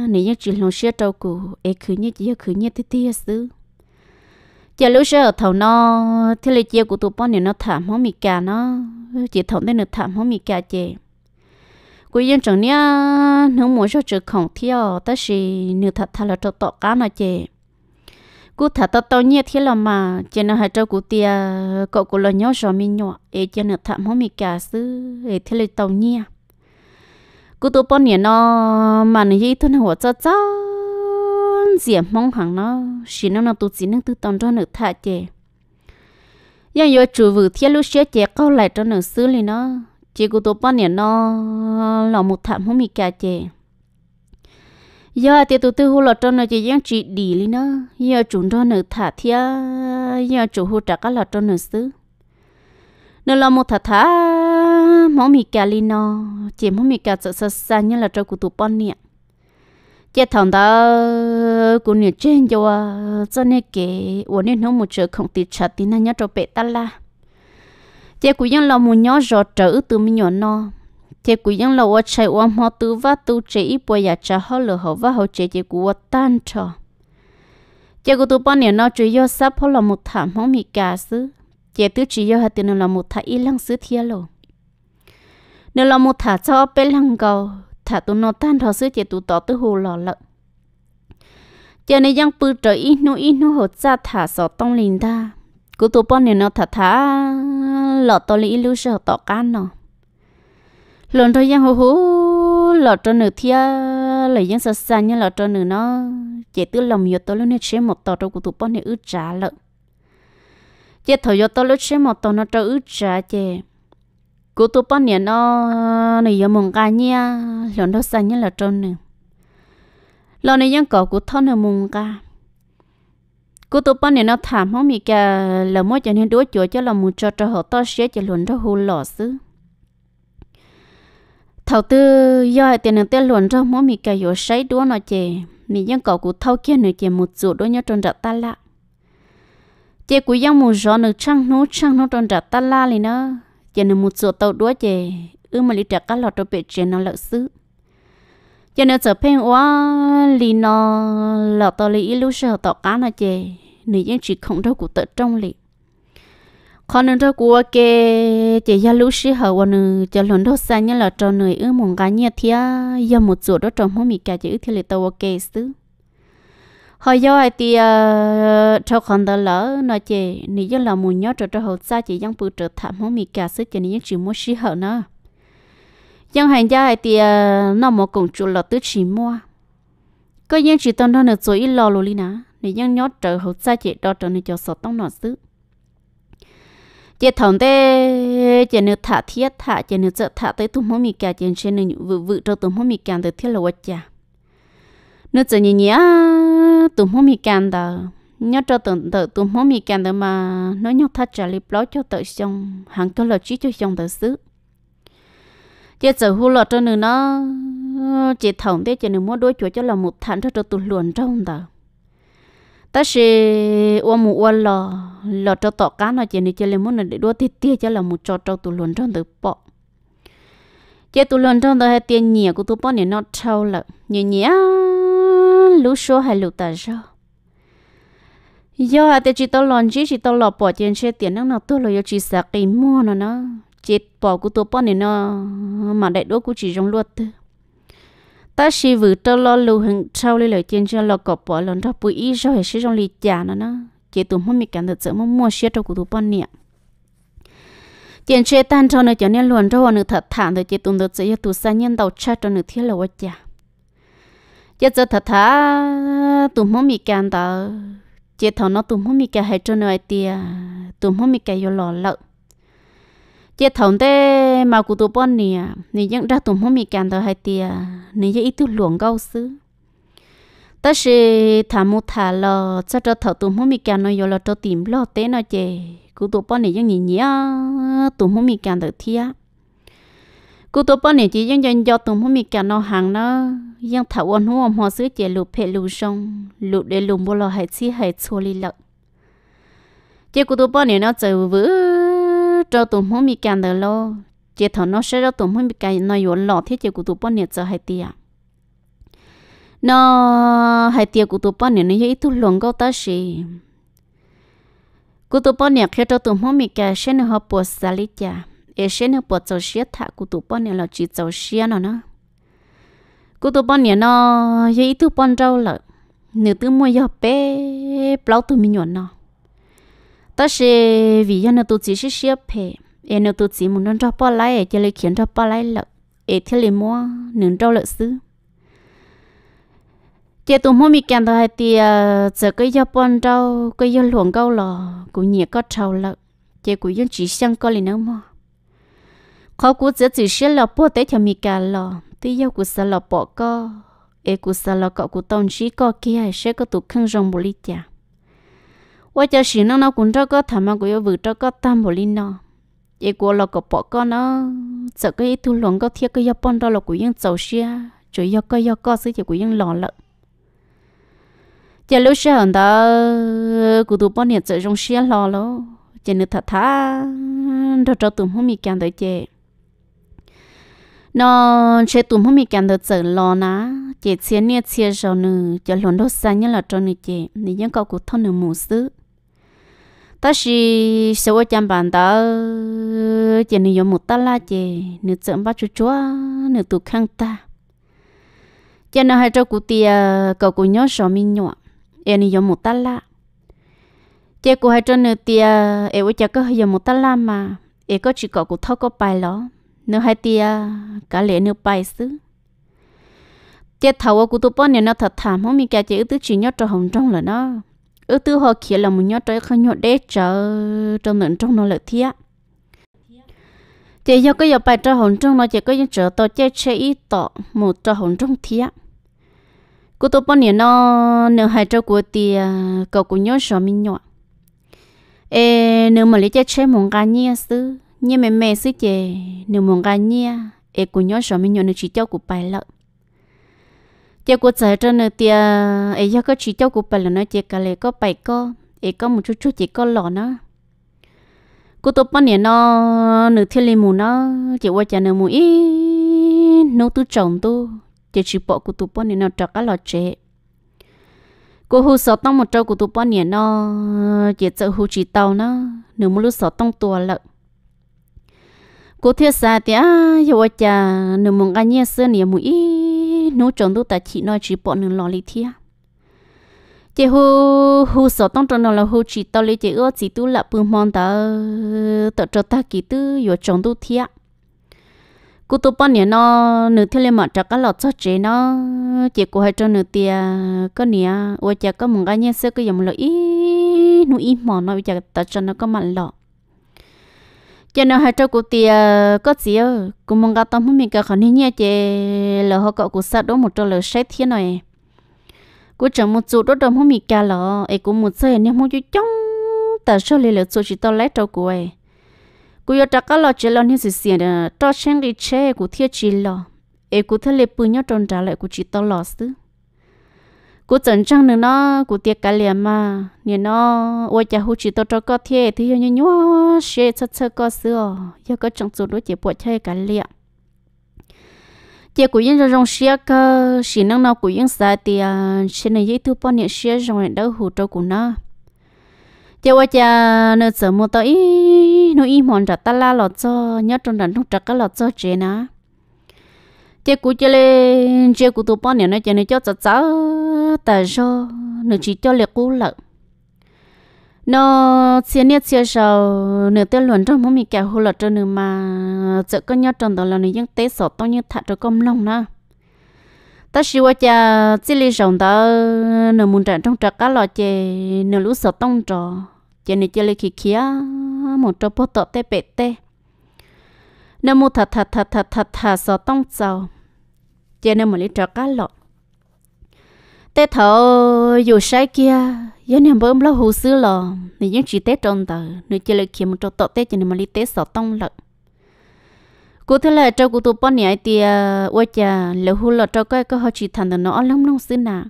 nên yên chuyện lòng xí tàu cú e khứ nhất chỉ khứ nhất thế thế xứ giờ lúc xưa thầu nó theo lịch chia của tụi bọn này nó thảm không mì cà nó chỉ thầu nên được thảm không mì cà chè cú yên chẳng nha nếu muốn cho chữ khổng thiếu tất sĩ nửa thật thà là cho tọt cá nó chè cú thả tao tao nhiệt thế là mà cho nó hai cháu cú tia cậu cú lo nhau rồi mi nhỏ ấy cho nó thảm không mi cả xứ ấy thế là tao nhiệt cú tụ bao nhiêu nó mà nó gì thôi nó hoạt cho cho diệp mong hàng nó xin nó nó tụ chỉ nó tự tao cho nó thả chè nhưng giờ chủ vừa thế lúc xé chè câu lại cho nó xứ liền nó chỉ cú tụ bao nhiêu nó là một thảm không mi cả chè giờ thì tụi tôi hú lọt trong nó chỉ giang chỉ đi lên nó giờ chúng nó nữa thả thia giờ chủ hú trả cả lọt trong nữa xứ nó là một thả thả máu mì cà lên nó chỉ máu mì cà sợ sợ xa như là cho cụ tụi bọn nè chết thằng đó cụ nè trên cho à, cho nên kể uống nên nó một chợ không tiệt trả tiền nó nhớ cho bé ta la chết cụ dân là một nhóm rọ trở từ mình nhỏ nó chị cũng những lâu ở chạy qua mò tứ và tu chế ít bây giờ trả họ lừa họ và họ chế chị cũng ở tan cho chị cũng tụ bao nhiêu nó chỉ do sắp họ là một thảm không bị cả xứ chị tứ chỉ do hai tiền là một thảm ít lăng xứ thiệt lộ nếu là một thả cho bé lăng cầu thả tụ nó tan thọ xứ chị tụ tỏ tứ hồ lò lợn chị này giang bự trời ít nô ít nô họ ra thả sọ tông linh ta cũng tụ bao nhiêu nó thả thả lọ to lý lưu sợ tỏ can nó lần thôi giang hú hú lọt cho nửa thia lấy giang sơ xa như lọt cho nửa nó chạy tư lòng nhiều tôi lúc này chế một tàu trong cuộc tụ bọn này ướt trả lợn chạy thổi yo tôi lúc chế một tàu nó cho ướt trả chế cuộc tụ bọn này nó này giờ mong cá nha lộn đó xa như lọt cho nửa lọt này giang cỏ cuộc thon này mong cá cô tụ bọn này nó thảm không bị cả là mỗi chân nên đuối chỗ cho là một cho trò họ to xé cho luôn đó hù lọ xứ thầu tư do tiền nương tiền luận trong mỗi mì cái yếu sấy đúa nó chè mình dân cậu cũng thâu kia nửa chè một rượu đôi nhau tròn rạp ta lạ chè cũng dân một gió nửa trăng nốt trăng nốt tròn rạp ta la liền đó chè nửa một rượu tàu đúa chè ư mà lý trả cá lọt đôi bể chè nó lợn xứ chè nửa trở phen quá lì nó lọt tàu lì ít lúc sợ tàu cá nó chè nửa dân chỉ không đâu cũng tự trong liền khó nên cho của kê chị ra lũ sĩ hở và nữ cho lần đầu xa như là cho người ước mong cá nhiệt thia giờ một chỗ đó trong hôm mì cả chữ thì lại tàu kê xứ họ do ai thì cho con đó lỡ nói chỉ nếu như là muốn nhớ cho cho hậu xa chị dân phụ trở thảm hôm mì cả xứ chỉ nếu chỉ muốn sĩ hở nữa dân hành gia ai thì nó một cùng chủ là tứ chỉ mua có những chỉ tông đó là rồi ít lo lù đi nà nếu dân nhớ trợ hậu xa chị đó trở nên cho sợ tông nọ xứ chế thằng tê chế nữ thả thiết thả chế nữ sợ thả tới tụm hôm mì kẹt chế trên nữ vự vự cho tụm mì kẹt tới thiết là quá chả nữ chỉ nhỉ nhỉ tụm hôm mì kẹt đó nhớ cho tụm tờ tụm hôm mì kẹt đó mà nó nhớ thắt trả lip lót cho tới xong hàng cơ là chỉ cho xong tới xứ chế sợ hú lọt cho nữ nó chế thằng tê chế nữ mua đôi chuột cho là một thằng cho cho tụm luồn trong đó ta sẽ ô mù ô lò lò cho tọ cá nó chỉ nên chơi lên muốn là để đua tiết tiết cho là một trò trâu tụ luận trong từ bỏ chơi tụ luận trong từ hai tiền nhỉ của tụ bỏ này nó trâu là nhỉ nhỉ lú số hay lú ta sao do hai tiền chỉ tao lòn chỉ chỉ tao lò bỏ tiền xe tiền nó nó tôi là chỉ sạc cái mua nó nó chết bỏ của tụ bỏ này nó mà đại đua của chỉ trong luật thôi ta sĩ vừa trâu lo lưu hưng trâu lưu lời tiền cho lo cọp bỏ lần đó bùi ý rồi hệ sĩ trong lì chả nó nó chỉ tụi mua mì cảm được sợ mua mua xe trong của tụi bọn nè tiền tan trâu nữa cho nên luôn trâu nữa thật thản rồi chỉ tụi được sợ tụi xa nhân đầu cha cho nữa thiết là quá chả giờ giờ thật thà tụi mua mì cảm đó chỉ thằng nó tụi mua mì cảm hay cho nữa tiền tụi mua mì cảm vô lò lợn chỉ thằng đấy mà cụ tụ bọn nè nè những ra tụm không bị cản tới hai tia nè những ít tu luồng gâu xứ ta sẽ thả một thả lò cho cho thở tụm không bị cản nó rồi là cho tìm lo tế nó chè cụ tụ bọn nè những nhìn nhía tụm không bị cản thi á. cụ tụ bọn nè chỉ những dân do tụm không bị cản nó hàng nó những thảo ôn hoa hoa xứ chè lụp phe lụp sông lụp để lụp bò lò hai chi hai chua li lợn chè cụ tụ bọn nè nó chơi vỡ cho tụm không bị cản tới lò chế thọ nó sẽ ra tụi mình bị cái nó yếu lọ thế chế của tụi bọn nhiệt giờ hay tiệt nó hay tiệt của tụi bọn này nó ít tụi lòng câu ta gì của tụi bọn nhiệt khi cho tụi mình bị cái sẽ nó hợp bột xả lý chả ở sẽ nó bột dầu xía thà của tụi bọn nhiệt là chỉ dầu xía nó nó của tụi bọn nhiệt nó ít tụi bọn rau lợ nửa tụi mua giờ bé bao tụi mình nhọn nó ta sẽ vì nó tụi chỉ xí xía phê em nó tụi chị muốn nó cho lấy khiến cho bao lại lợ em thì mua nướng cho lợ xứ chị tụi mua mì kèm thôi thì ờ, giờ cái do bọn trâu cái do luồng câu lò cũng nhiệt có trâu lợ chị cũng dân chỉ sang coi lấy nó mua khó cú giờ chỉ sẽ là tới cho mì kèm lò thì do cũng sẽ là bỏ co em cũng sẽ là cậu cũng tông chỉ co sẽ có tụi khăn rong bồ lì chả 我就是那那工作个他们个要为这个单不哩呢。vậy của lo có bỏ con nó sợ cái thu lòng có thiết cái yapon đó là của những tàu xe chủ yếu cái yếu có sự chỉ của những lò lợn giờ lúc xe hẳn đó của tụi bọn hiện giờ trong xe lò lo chỉ nên thật thà đó cho tụi không bị cản tới chị nó chế tụi không bị cản tới sợ lò ná chị xe nè xe rồi nữa giờ luôn đó xa nhất là cho nữa chị nên những câu của thân nữa mù xứ ta chỉ sau ở chăm bàn ta chỉ nên dùng một ta la chỉ nên chậm bắt chú chúa nên tụ khăn ta chỉ nên hai cho cụ e tia cậu e cụ nhớ sợ mi nhọ em nên dùng một ta la chỉ cụ hai cho nên tia em với cha có dùng một ta la mà em có chỉ cậu cụ thâu có bài ló nên hai tia cả lẽ nên bài xứ chỉ thầu của tụ bao nhiêu nó thật thảm không mi cả chỉ ước tứ chỉ nhớ cho hồng trong là nó ư tư họ kia là một nhóm trời không nhóc để chờ trong nền trong nó là thiệt chỉ do cái dọc bài cho hồn trong nó chỉ có những trở tổ chơi chơi ít tổ một cho hồn trong thiệt cô tôi bao nhiêu nó nửa hai cho cô thì cậu cũng nhớ sợ mình nhọ ê nửa mà lấy chơi chơi một cá nhia sư nhưng mẹ mẹ sư chị nửa mong cá nhia ê cũng nhớ sợ mình nhọ nửa chỉ cho cô bài lợi tiêu của giờ cho nên tia ấy do có chỉ tiêu của bảy là nó chỉ cả lệ có bảy có ấy có một chút chút chỉ có lọ nó cô tôi bắt nè nó nửa thiên lên mù nó chỉ qua chả nửa mù ít nấu tu chồng tu chỉ chỉ bỏ cô tôi bắt nè nó trọc cả lọ chế cô hú sáu tông một trâu của tôi bắt nè nó chỉ sợ hú chỉ tàu nó nửa một lúc sáu tông tua lợ, cô thiết xa thì á giờ qua chả nửa mùng anh nhé xưa nè mù nó trồng đâu ta chỉ nói chỉ bọn nương lo lý thia chị hú hú sợ tông trồng nó là hú chỉ tao lấy chị ước chỉ tu là bùn mòn ta tao cho ta kỹ tư yo trồng đâu thia cú tu bao nhiêu nó nửa thiên lên mà chắc cái lọt cho chị nó chị cô hay cho nửa tia có nia, ôi chả có mong cái nhé sẽ có dòng lợi ý nó ý mòn nó bây giờ ta cho nó có mặn lọt cho nên hai cháu cụ tia có gì ơ cụ mong gà tâm mình cả khẩn nhẹ chè lỡ họ cậu cụ sát đó một trò lỡ sát thiên này cụ chẳng một chút đó đồng không mình cả lỡ ấy cụ một giây nên muốn chú chống ta sau lì lỡ chú chỉ tao lấy cháu cụ ấy cụ giờ chắc cả lỡ chỉ lỡ như gì xí nè cho xem đi chơi cụ thiệt chỉ lỡ ấy cụ thay lệ bự nhau tròn trả lại cụ chỉ tao lỡ xứ cú chẩn trăng nữa nó cú tiệc cả liền mà nên nó ôi cha hú chỉ tôi cho có thiệt thì như nhúa xe chơ chơ có sữa giờ có chẳng chụt đối chỉ bộ chơi cả liền chị cũng yên rong xe cơ chỉ năng nào cũng yên sai thì trên này dễ thu bao nhiêu xe hẹn đâu hủ trâu của nó chị ôi cha nó sớm một tới nó im hòn trả ta la lọt cho nhớ trong đàn trong trả cái lọt cho chị nào chế cú chế lên chế cú tụ bao nhiêu nó chế nó cho cháu cháu tại cho nó chỉ cho lệ cú lợ nó chia nét chia sầu nửa tiêu luận trong mỗi mình kẹo hồ lợt cho nửa mà chợ con nhau tròn đó là nửa những tế sổ to như thạch cho công long nữa ta chỉ qua cha chỉ lý rộng đó nửa muốn trận trong trạc cá lọ chè nửa lũ sổ tông trò chè nửa chơi lấy khí khí một trò bó tọt tê bẹt tê nó mua thật thật thật thật thật thật sợ tông sầu cho nên mà lấy trọ cá lọ tê thọ dù sai kia giờ nên bơm lâu hồ sứ lò. thì những chị tết tròn tờ nếu chỉ lấy kiếm trọ tọt tết cho nên mà lấy tết sợ tông lợn Cụ thể là trong cô tụ bọn này thì ôi cha lỡ hồ lọ cho cái có họ thành được nó lắm lắm xứ nào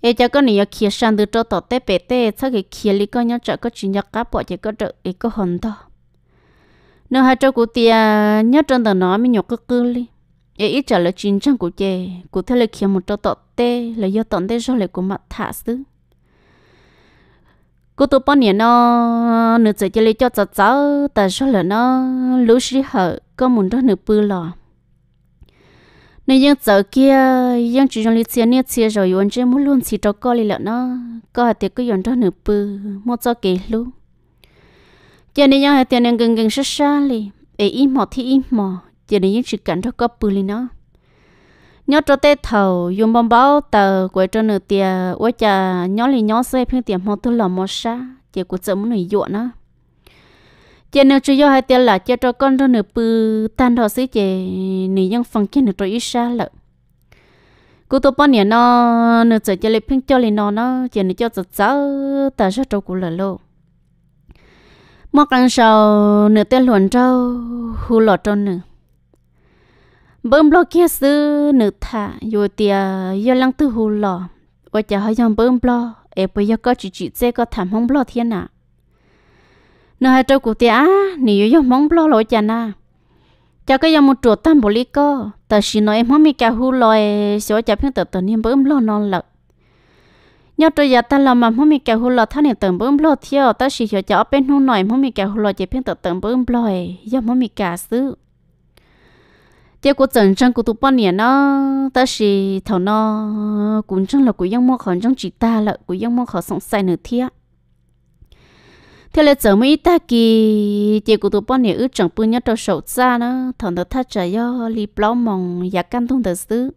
ê cha con này kia sang từ trọ tọt tết bể tết sau khi kia lý con nhau chợ có chỉ nhau cá bỏ chỉ có được, ấy có hồn thôi nó hai trâu của tia nhớ trên tờ nói mới nhọc cơ cơ li ấy ít trả lời chín trăm của chè của thế là kia một trâu tọt tê là do tọt tê do lại của mặt thả xứ cô tôi bao nhiêu nó nửa giờ chơi lấy cho cháu cháu tại sao là nó lú xí hở có muốn cho nửa bự lò nên những giờ kia những chuyện trong lịch sử này chia rồi vẫn chưa muốn luôn chỉ cho coi lại nó có hạt cứ vẫn cho nửa bự một cho kỹ luôn cho nên nhau tiền nên gần gần xa xa li ấy im mò thì im mò cho nên những sự cảnh cho có bự li nó nhớ cho tê thầu dùng bom bao tờ quay cho nửa tiền quay cha nhớ li nhớ xe phiên tiền mò tu làm mò xa chỉ có chợ muốn nổi nó cho nên chỉ do hai tiền là cho cho con cho nửa bự tan thọ sĩ chỉ nửa dân phòng kia nửa tôi ít xa lợ Cú tôi bao nhiêu nó nửa giờ cho lấy phiên cho li nó nó chỉ nửa cho giờ cháu ta sẽ cho cô lợ lâu mò càng sầu nửa tên luận trâu hù lọt trâu nửa bơm lo kia sư nửa thả dù tia do lăng tư hù lọ và chả hơi dòng bơm lo e bây giờ có chỉ chỉ dễ có thảm mong lo thiên à nửa hai trâu của tia nỉ dù dòng mong lo lỗi chả na chả có dòng một chuột tam bồ lý cơ ta chỉ nói em không mi cả hù lọ e sợ chả phiên tờ tờ niêm bơm lo non lợ nhau tôi giờ ta làm mà không mi cái hồ lo thằng này tưởng bơm lọt theo ta chỉ hiểu cho bên hông nổi không mi cái hồ lo chỉ bên tưởng bơm lọt giờ không mi cả xứ chế của trần trăng của tụi bao nhiêu nó ta chỉ thằng nó cũng trăng là của dân mua khó trăng chỉ ta là của dân mua khó sống sai nữa thiệt thế là giờ mới ta kỳ chị của tụi bao nhiêu, ước chẳng bưng nhớ cho sầu xa nó thằng đó thắt trời yo li plau mong giả căn thông thật sự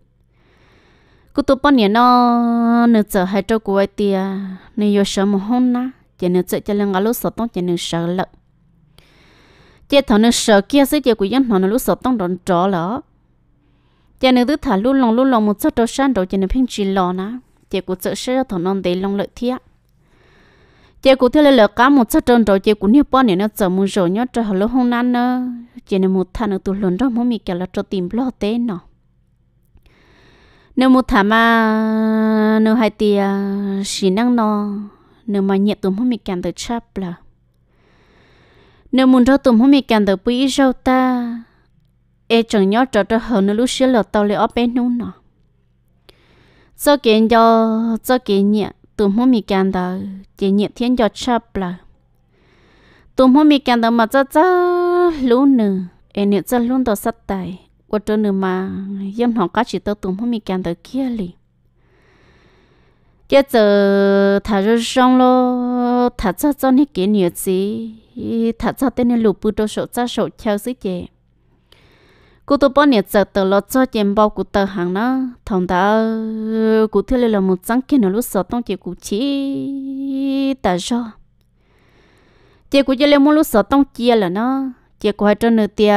cô tụ bọn nó nửa giờ hai trâu của ai tia nửa giờ sợ một hôm na chỉ nửa giờ cho lần lúc sợ tông chỉ nửa sợ lợn chỉ thằng nửa sợ kia sẽ chỉ của dân thằng nửa lúc sợ tông đòn trỏ lỡ chỉ nửa thứ thả lúc lòng lúc lòng một chút đồ san đồ chỉ nửa phim chỉ lò na chỉ của sợ sẽ thằng non để lòng lợi thiệt chị cũng thấy là cá một chút trơn rồi chị cũng nhiều bao nhiêu nó chờ mua rồi nhớ chờ hồi lúc hôm nay nữa chị nên một thằng nữa tụi lần đó mỗi mình kêu là cho tìm lo té nó nếu một thả mà nếu hai tia chỉ năng nó nếu mà nhẹ tụm không bị cản tới chắp là nếu muốn cho tụm không bị cản tới bụi rau ta e chẳng nhớ cho cho hờ nó lúc xưa là tao lấy ốp bé nung nó cho kiện cho cho kiện nhẹ tụm không bị cản tới chỉ nhẹ thiên cho chắp là tụm không bị cản tới mà cho cho lú nữa e nhẹ cho luôn tao sát tài ở chỗ nữa mà dân họ có chỉ tao tụm không mi càng kia li giờ giờ thà rồi xong lo thà cho cho nên cái nhiều gì thà cho tên này lụp bự đồ sổ cho sổ theo dưới chè cụ tụ bao nhiêu giờ tờ lo cho chèm bao cụ tờ hàng nó thằng ta cụ thế là một trắng kia nó lúc sợ tông chỉ cụ chỉ ta sao? chỉ cụ chỉ là một lúc sợ tông chia là nó chỉ có hai trâu nữa tia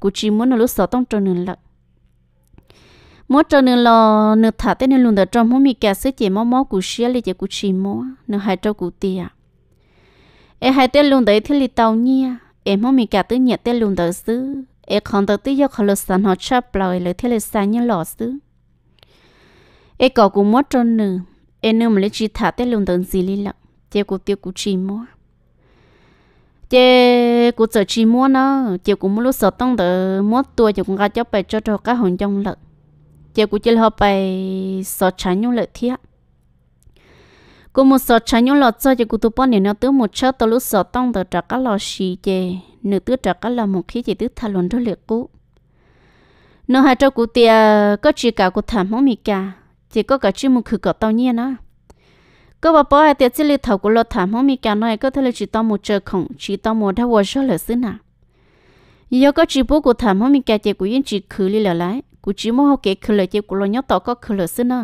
cụ chỉ muốn là lúc sáu tông trâu nữa là mỗi trâu nữa là nửa thả tới nửa luôn đó trong mỗi mi cá sấu chỉ máu máu cụ xia li chị cụ chỉ máu nửa hai trâu cụ tia em hai tới luôn đấy thì li tàu nhia em máu mi cá tới nhẹ tới luôn đó xứ em không tới tới giờ khởi lực sản họ chắp lời lời thế là sáng như lọ xứ em có cũng mỗi trâu nữa em nửa mà lấy chỉ thả tới luôn đó gì li lợ chỉ cụ tia cụ chỉ máu chế của sợ chi mua nó chế cũng muốn lúc sợ tăng đỡ mua tua chế cũng ra cho bài cho cho các hồng trong lợn chế cũng chế họ bài sợ chán nhung lợn thiệt cũng một sợ chán nhung lợn cho chế cũng tụi bọn này nó tứ một chớ tao lúc sợ tông đỡ trả các lò xì chế nửa tứ trả các lò một khi chế tứ thay luôn đó liệt cũ nó hai cho cụ tiệt có chỉ cả cụ thảm mong mì cả chỉ có cả chỉ một khử cả tao nhiên á ก็บอกว่าเตี้ยจิลิถกุลถามห้องมีการน้อยก็เธอเลยจีตอมูเจอของจีตอมูถ้าวัวเชื่อเหลือซื้อน่ะยก็จีบุกูถามห้องมีแกเจกูยิ่งจีคือลีเหลือไรกูจีโมเขาเกคือเหลือเจกูลอยต่อก็คือเหลือซื้อน่ะ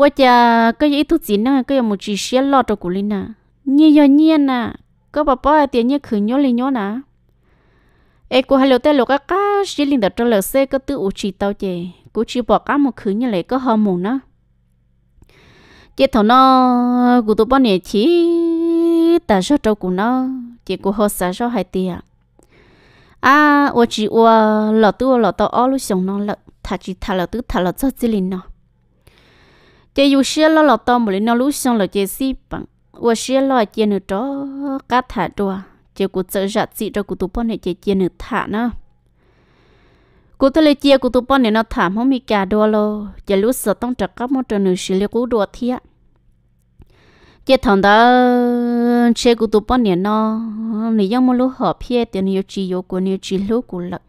ว่าจะก็ยิ่งทุจีน่ะก็ยังมูจีเชี่ยลอดกูลีน่ะเนี่ยยอเนี่ยน่ะก็บอกว่าเตี้ยเนี่ยคือย้อลีย้อน่ะเอ้กูฮัลโหลเตลก็ก้าชิลินเดอร์เลือเซก็ตื้ออุจีเต้าเจกูจีบอกก้ามูคือเนี่ยเลยก็ฮอร์โมนนะ chế thằng nó cụ tụi bọn này chỉ ta cho trâu cụ nó chỉ cụ họ xả cho hai tiền à ô chỉ ô lọ tu lọ tao ó lúc xong nó lợ thà chỉ thà lọ tu thà lọ cho chỉ linh nó chế dù xia lọ lọ tao một linh nó lúc xong lọ chế si bằng ô xia lọ chế nữa đó cá thả đùa chế cụ sợ giặt gì cho cụ tụi bọn này chế chế nữa thả nó cụ tôi lấy chia cụ tụi bọn này nó thả không bị cả đùa lo chế lúc sợ tông trật các món trò nữa xí lấy cú đùa thiệt tiết thằng đó chơi của tụi bọn nè nó nị giống một lúc họp hết thì nhiều chỉ yếu của nhiều chỉ lúc của lợn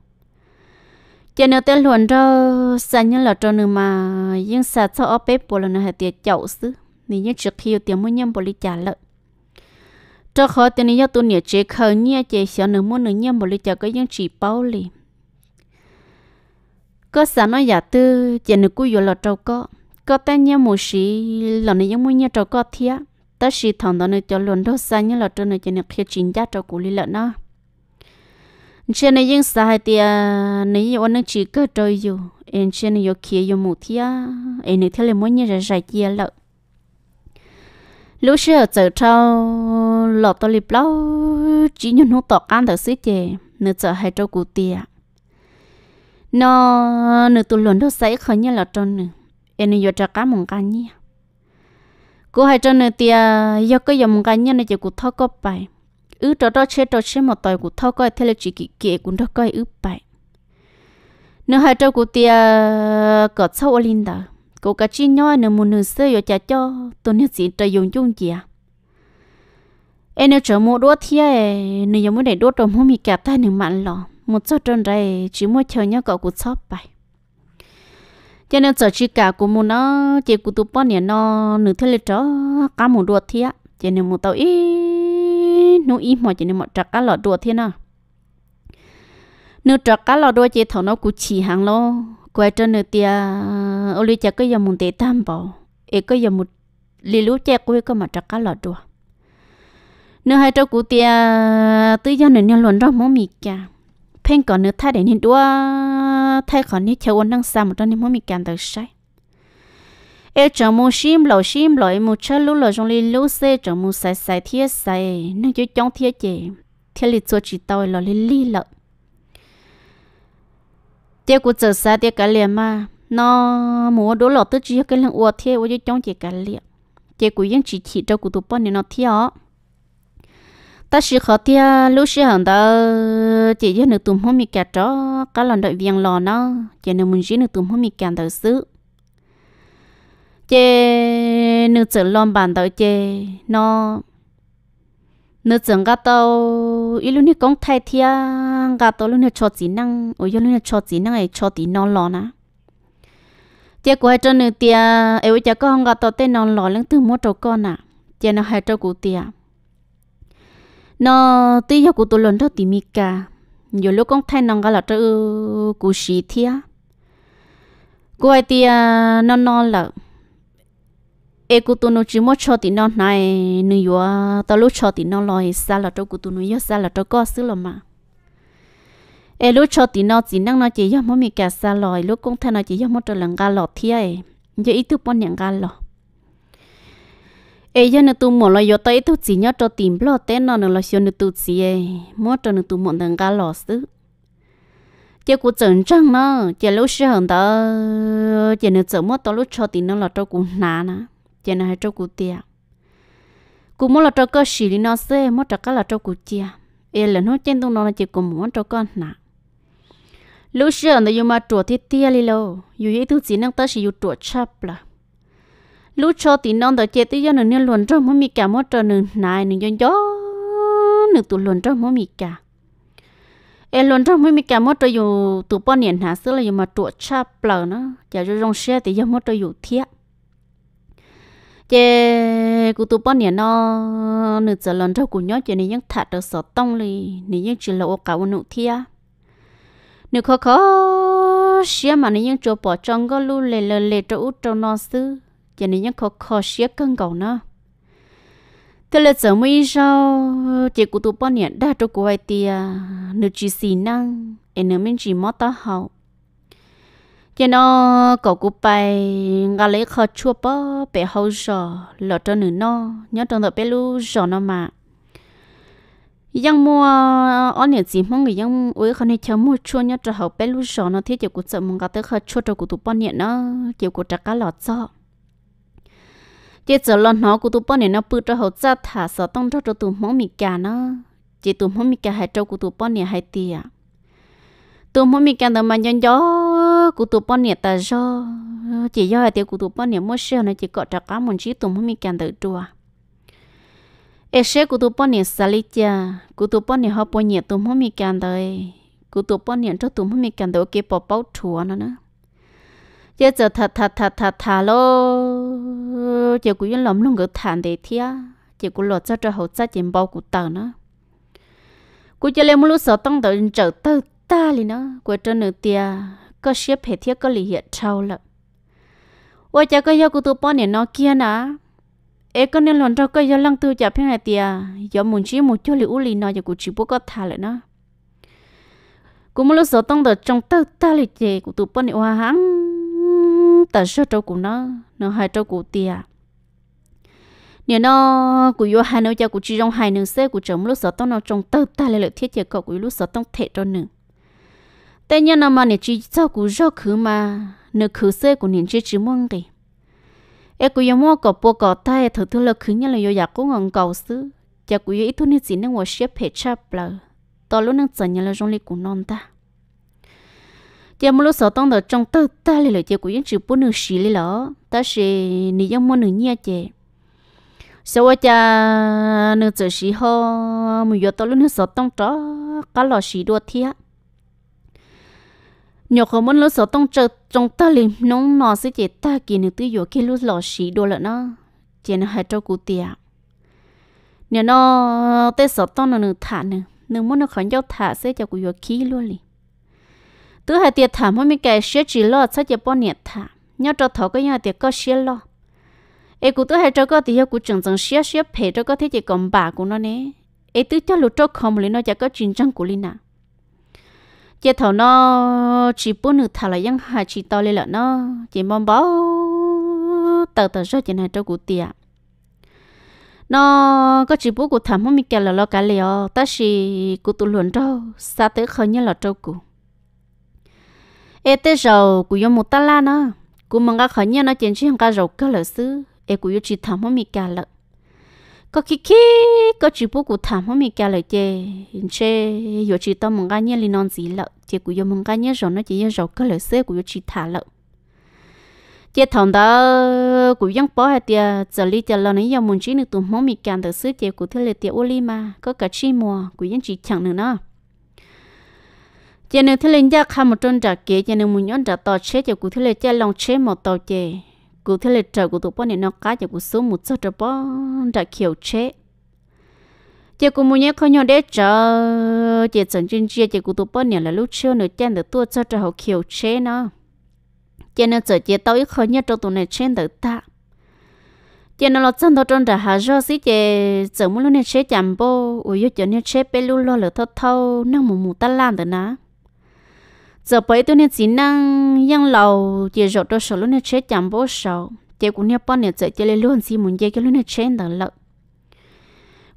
cho nên tên luận đó sao như là cho nên mà nhưng sao cho ở bếp bộ là nó hay tiệt chậu xứ nị như trước khi tiền muốn nhâm bộ đi trả lợn cho khó tiền nị tụi nè chơi khờ nhia chơi sợ nữa muốn nữa nhâm bộ đi trả cái những chỉ bao liền có sao nó giả tư chỉ nó cúi vô là trâu có có tên nhau một sĩ là nó giống như nhau trâu có thiệt tất sĩ thằng đó nó cho luôn đâu xa như là trên này cho nó khi chính giá cho cụ lý lợn nó trên này những xã hay thì này yêu nó chỉ cơ trời dù, em trên này yêu kia yêu một thia em này theo là mỗi như là giải kia lợn lúc xưa giờ trâu lọt tôi liệp lâu chỉ như nó tọt ăn thật sự chè nữa chợ hay trâu cụ tiệt nó nữa tôi luôn đâu xây khởi như là trâu nữa em này giờ trâu cá mồng cá nhia cô hai cho nên tia do cái dòng cá nhân này chỉ cụ thao có bài ứ cho đó chế cho chế một tỏi cụ thao coi thế là chỉ kỹ kỹ cũng đó coi ứ bài nếu hai trò cụ tia có sau ở linh cô cá chi nhỏ nếu muốn nữ sơ yo cha cho tôi nhớ gì trời dùng chung gì à em nếu chờ mua đốt thì, e, nếu giống muốn để đốt trong hôm mi kẹp tay nếu mặn lò một số tròn này chỉ mua chờ nhau cậu cụ shop bài cho nên giờ chỉ cả của mình nó chỉ của tụi bao nhiêu nó nửa thế là chó cá một đuôi thi á cho nên một tàu ít nó ít mà cho nên một trạc cá lọ đuôi thi nào nửa trạc cá lọ đuôi chỉ thầu nó cũng chỉ hàng lo quay cho nửa tia ô lý chả cái giờ một tệ tam bảo ấy cái giờ một lý lú chè quê cái mà trạc cá lọ đuôi nửa hai trâu của tia tới giờ này nó luận đó món mì cả phên còn nữa thay để nên đua thay còn nên chờ quân đang xa một trong những món mì cạn tới sai ê mua sim lò sim lò em mua chơi lú lò trong li lú xe chờ mua xài xài thiết xài nó chỉ trong thiết gì thiết li cho chỉ tao lò li li lợ tiếc của chờ xa tiếc cả liền mà nó mua đồ lò tức chỉ cái lần uo thiết uo trong chỉ cả liền tiếc của những chỉ chỉ cho của tụi bọn này nó ta sẽ khó tia lúc xưa hàng ta chỉ cho nước tụm hôm mi cả chó cả lần đợi viên lò nó chỉ nước muốn chỉ nước tụm hôm mi cả đầu xứ chỉ nước chở lon bàn đầu chỉ nó nước chở gà tàu ít lúc nước công thay tia gà tàu lúc nước cho chỉ năng giờ lúc nước cho chỉ năng ấy cho tí non lò nè chỉ của hai cho nước tia ấy cha con gà tàu tên non lò lưng từ mua trâu con à chỉ nó hai cho cụ tia nó tí giờ cụ tôi lớn đó tỉ mi cả nhiều lúc con thay nòng là trâu cụ sĩ thia cụ ấy thì à, nó nó là ê cụ tôi nó chỉ muốn cho thì nó này nuôi vợ, à, tao lúc cho thì nó lo xa là trâu cụ tôi nuôi yếu xa là trâu có xứ là mà ê lúc cho thì nó chỉ năng nó chỉ yếu mới mi cả xa lo lúc con thay nó chỉ yếu mới trở lần ga lọ thia ấy giờ ít thứ bao nhiêu ga lọ ấy giờ nữa tụi mỏ lo yo tới tụi chị nhớ cho tìm lo tên nó nó là xio nữa tụi chị ấy mua cho nữa tụi mỏ đằng cá lo xứ chỉ cũng chẩn chăng nó chỉ lúc xưa hơn đó chỉ nó chở mua tao lúc cho tiền nó là cho cũng nà nà chỉ nó hay cho cũng tiền cũng mua là cho cơ xì nó xe mua cho cá là cho cũng chia ấy lần hôm trên tu nó là chỉ có muốn cho con nà lúc xưa hơn đó mà chuột thiết tia li lo dù ý tu chỉ năng ta chỉ dù chuột chắp là lúc cho thì non đó chết tới giờ nó nên luồn trong mỗi mì cả mỗi trò nửa này nửa gió gió nửa tụ luồn trong mỗi mì cả em luồn trong mỗi mì cả mỗi trò dù tụ bao nhiêu hả xưa là dù mà trụ cha bờ nó giờ cho rong xe thì giờ mỗi trò dù thiệt chế cụ tụ bao nhiêu nó nửa giờ luồn trong cụ nhớ chế này những thạt được sợ tông li này những chỉ là ô cả ô nụ thiệt nửa khó khó xe mà này những chỗ bỏ trong có lu lề lề lề chỗ út trong nó xưa giờ nên nhân khó khó xía cân cầu nó thế là giờ mới sao chị cụ tụ bao nhiêu đã cho cô ấy tia nữ chỉ xì năng em nữ mình chỉ mót tao hậu giờ nó cậu cụ bài, ngã lấy khó chua bỏ, bé hậu giờ lọt cho nữ nó nhớ trong đó bé lu giờ nó mà yang mua anh nhà gì mong người yang ơi khăn này chấm mua chua nhớ cho hậu bé lu giờ nó thiết chị cụ sợ mong cả tới khó chua cho cụ tụ bao nhiêu nó chị cụ trả cả lọt sao chế giờ lo nó cũng tụ bọn này nó bự cho hậu ra thả sợ tông cho cho tụ mong mì cả nó chỉ tụ mong mì cả hay cho cũng tụ bọn này hay tiệt tụ mong mì cả nó mà nhon gió cũng tụ bọn này ta gió chỉ do là tiêu cũng tụ bọn này mua xe nó chỉ có trả cá muốn chỉ tụ mong mì cả tự chùa ê xe cũng tụ bọn này xả lý cha cũng tụ bọn này họ bọn này tụ mong mì cả đời cũng tụ bọn này cho tụ mong mì cả đời cái bỏ bao chùa nó nữa giờ giờ thà thà thà thà thà lo giờ cũng yên lòng luôn cái thàn để thia giờ cũng lo cho cho hậu gia tiền bao của tờ nữa cũng giờ lên một lúc sau tăng tới trở tới ta li nữa của cho nửa tia có xếp hệ thiết có lý hiện trâu lợ ôi cha có yêu của tôi bao nhiêu nó kia nà ê con nên lần trâu có yêu lăng tôi chả phiền hệ tia giờ muốn chỉ một chút liu li nó giờ cũng chỉ bố có thà lại nữa cũng một lúc sau tăng tới trong tới ta li chè của tôi bao nhiêu hoa hăng tờ sơ trâu của nó nó hai trâu của tia nếu nó của yêu hai nó cho của chỉ trong hai nương xe của chồng lúc sợ tông nó trong tơ ta lại lợi thiết chế cậu của lúc sợ tông thể cho nương tên nhân nó mà nè chỉ cho của do khứ mà nửa khứ xe của nền chế chỉ mong gì, em của yêu mua cọ bộ cọ tay thử thử là khứ nhân là yo giả cũng ngon cầu xứ cho của yêu ít thôi nên chỉ nên ngồi xếp hệ chắp lờ to lúc năng chở nhân là trong lịch của non ta giờ mua lúc sáu tông đầu trong tơ ta lì lợ giờ của những chữ bốn nửa xì lì lợ ta sẽ nị giống mua nửa nhia chè sau qua cha nửa giờ xì ho mình giờ tôi lúc nửa tông đó cá lò xì đua thiệt nhờ không muốn lúc sáu tông chờ trong ta lì nóng nọ sẽ chè ta kỳ nửa tư giờ kia lúc lò xì đua lợ nó chè nó hai trâu cú tiệt nhờ nó tết sáu tông nó nửa thả nửa nửa muốn nó khỏi nhau thả sẽ cho của giờ khí luôn liền tứ hai tiệt thả mỗi mình cái xe chỉ lo sao giờ bao nhiêu thả nhau cho thọ cái nhau tiệt có xe lo ấy cụ tứ hai cho có thì hiệu cụ chẳng chẳng xe xe phe cho có thế chỉ còn bà của nó nè ấy tứ cho lụt cho không lấy nó cho có chiến tranh của lina chỉ thầu nó chỉ bốn nửa thả là dân hà chỉ to lên là nó chỉ mong báo tờ tờ cho chỉ này cho cụ tiệt nó có chỉ bố của thảm không mình kêu là lo cái liều ta chỉ cụ tụ luận đâu sao tới khơi như là trâu cụ ê tê rầu cú yo một ta la nó cú mong các khởi nhau nó chén chi hàng ca rầu cơ lợi sư ê cú yo chỉ thảm hôm mi cả lợi có khi khi có chỉ bố cú thảm hôm mi cả lợi chê chê yo chỉ tao mong các nhau li non gì lợi chê cú yo mong các nhau rầu nó chỉ yo rầu cơ lợi sư cú yo chỉ thả lợi chê thằng đó cú dân bỏ hai tia giờ li giờ lo nó giờ muốn chỉ được tụm hôm mi cả tự sư chê cú thế lệ tia ô li mà có cả chi mùa cú dân chỉ chẳng nữa nó cho nên thấy lên ra khai một trôn trả kế cho nên muốn nhón trả tàu chế cho cụ thấy lên cha lòng chế một tàu chế cụ thấy lên trả cụ tụ bao nhiêu nó cá cho cụ số một số trả bao trả kiểu chế chị cụ muốn nhớ không nhớ để chờ chị sẵn chân chia chị cụ tụp bao nhiêu là lúc chiều nửa chân được tua cho cho họ kiểu chế nó chị nên giờ chị tao ít không nhớ cho tụi này trên được ta chị nên là chân tao trong trả hà rõ gì chị giờ muốn lúc này chế chạm bô ủi cho nên chế bê lú lo lỡ thâu thâu năng mù mù ta làm được ná giờ bây tôi nên chỉ năng yang lâu chỉ rộ đôi sầu lúc này chết chẳng bố sầu chỉ cũng nhớ bọn này chơi chơi lên luôn chỉ muốn chơi cái lúc này chết đó lợ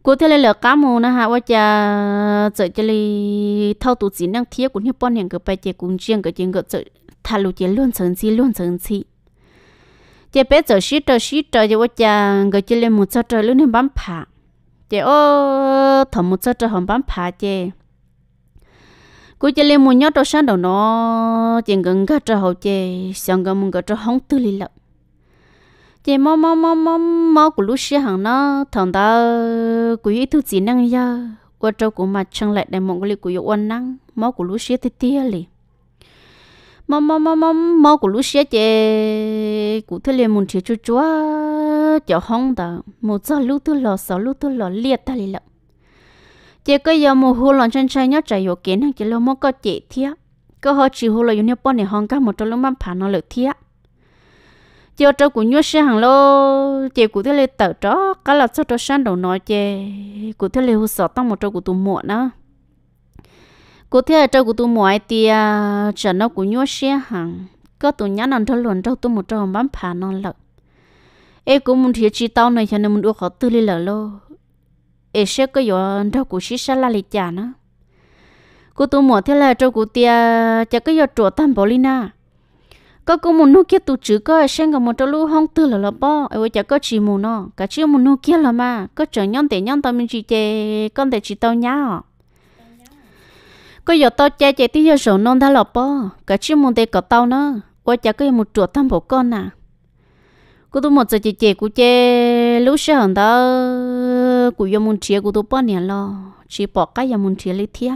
cô thế là cá mù phá ha ว่าจะจะจะเลยเท่าตัวจีนังเทียกุนที่ป้อนเห็นก็ไปเจกุนเจียงก็เจียงก็จะทะลุเจล้วนเฉินซีล้วนเฉินซีเจเป๊ะจะชิดจะชิดจะว่าจะก็จะเลยมุดจะจะลุ่นให้บ้านผาเจโอ้ถมมุดจะจะหอมบ้านผาเจ cú chơi lên một nhát đầu sáng đầu nó chỉ gần cả trở hậu chơi, xong gần muốn cả trở hóng tư lì lợn chè mò mò mò mò mò của lúc xưa hàng nó thằng ta cú ít thứ gì năng ya qua trâu của mặt trăng lại đem mong cái của yêu quan năng mò của lúc xưa thì tia lì mò mò mò mò mò của lúc xưa chè cụ thế liền muốn thiệt chúa chúa chở hóng ta một giờ lúc tư lò sáu lúc tư lò liệt ta lì lợn chỉ có giờ mù hồ lon chân chân nhớ chạy vô kiến hàng chỉ lâu mốt có chị thiệt có họ chỉ hú lo yêu nhau bọn này hong các một trong lúc mang phản nó lượt thiệt chỉ ở trong của nhớ xe hàng lô chỉ của thế lê tờ đó cả là sau cho sang đầu nói chè của thế lê hú sợ tăng một trong của tụi muộn đó của thế trong của tụi muộn thì chờ nó của nhớ xe hàng có tụi nhã nằm thôi luôn trong tụi một trong mang phản nó lợt em cũng muốn thiệt chỉ tao này cho nên muốn đưa họ tư lý lợt luôn ế sẽ có yo đâu cũng xí xa la chả nữa, cô tu mỏ thế là trâu cụ tia chả có yo trộn tam bò lina có cô muốn nuôi kia tu chữ có sẽ có một trâu lu hong tư là là bò ế chả có chỉ muốn nó cả chưa muốn nuôi kia là mà có chờ nhon để nhon tao mình chỉ chè con để chỉ tao nhá có giờ tao che che tí giờ sổ non đã lọp bò cả chưa muốn để có tao nữa ôi chả có một trộn tam bò con à cô tôi một giờ chị chị cô chị lúc xưa hẳn đó cô yêu muốn chia cô tôi bao nhiêu lo chỉ bỏ cái yêu muốn chia lấy thia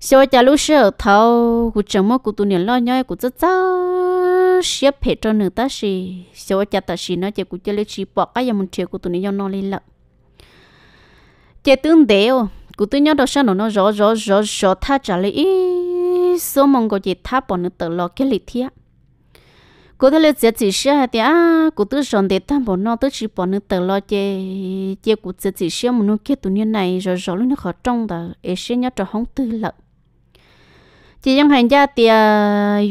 sau đó lúc xưa thâu cô chồng mất của tôi nhiều lo nhoi của rất rất xếp phải cho nữ ta xì sau giờ ta xì nó chị cô chị lấy chỉ bỏ cái yêu muốn chia của tôi nhiều nó lên lợ chị tương đều của tôi nhớ đó sao nó rõ rõ rõ rõ tha trả lấy số mong cô chị tha bỏ nữa tự lo cái lý thia cô ta lấy giấy chỉ xe thì à cô tự chọn để tham bọn nó tự chỉ bọn nó tự lo chê chê cô giấy chỉ xe mà nó kia tụi này rồi rồi nó khó trong đó ấy xe nhớ cho không tư lợ chỉ những hành gia thì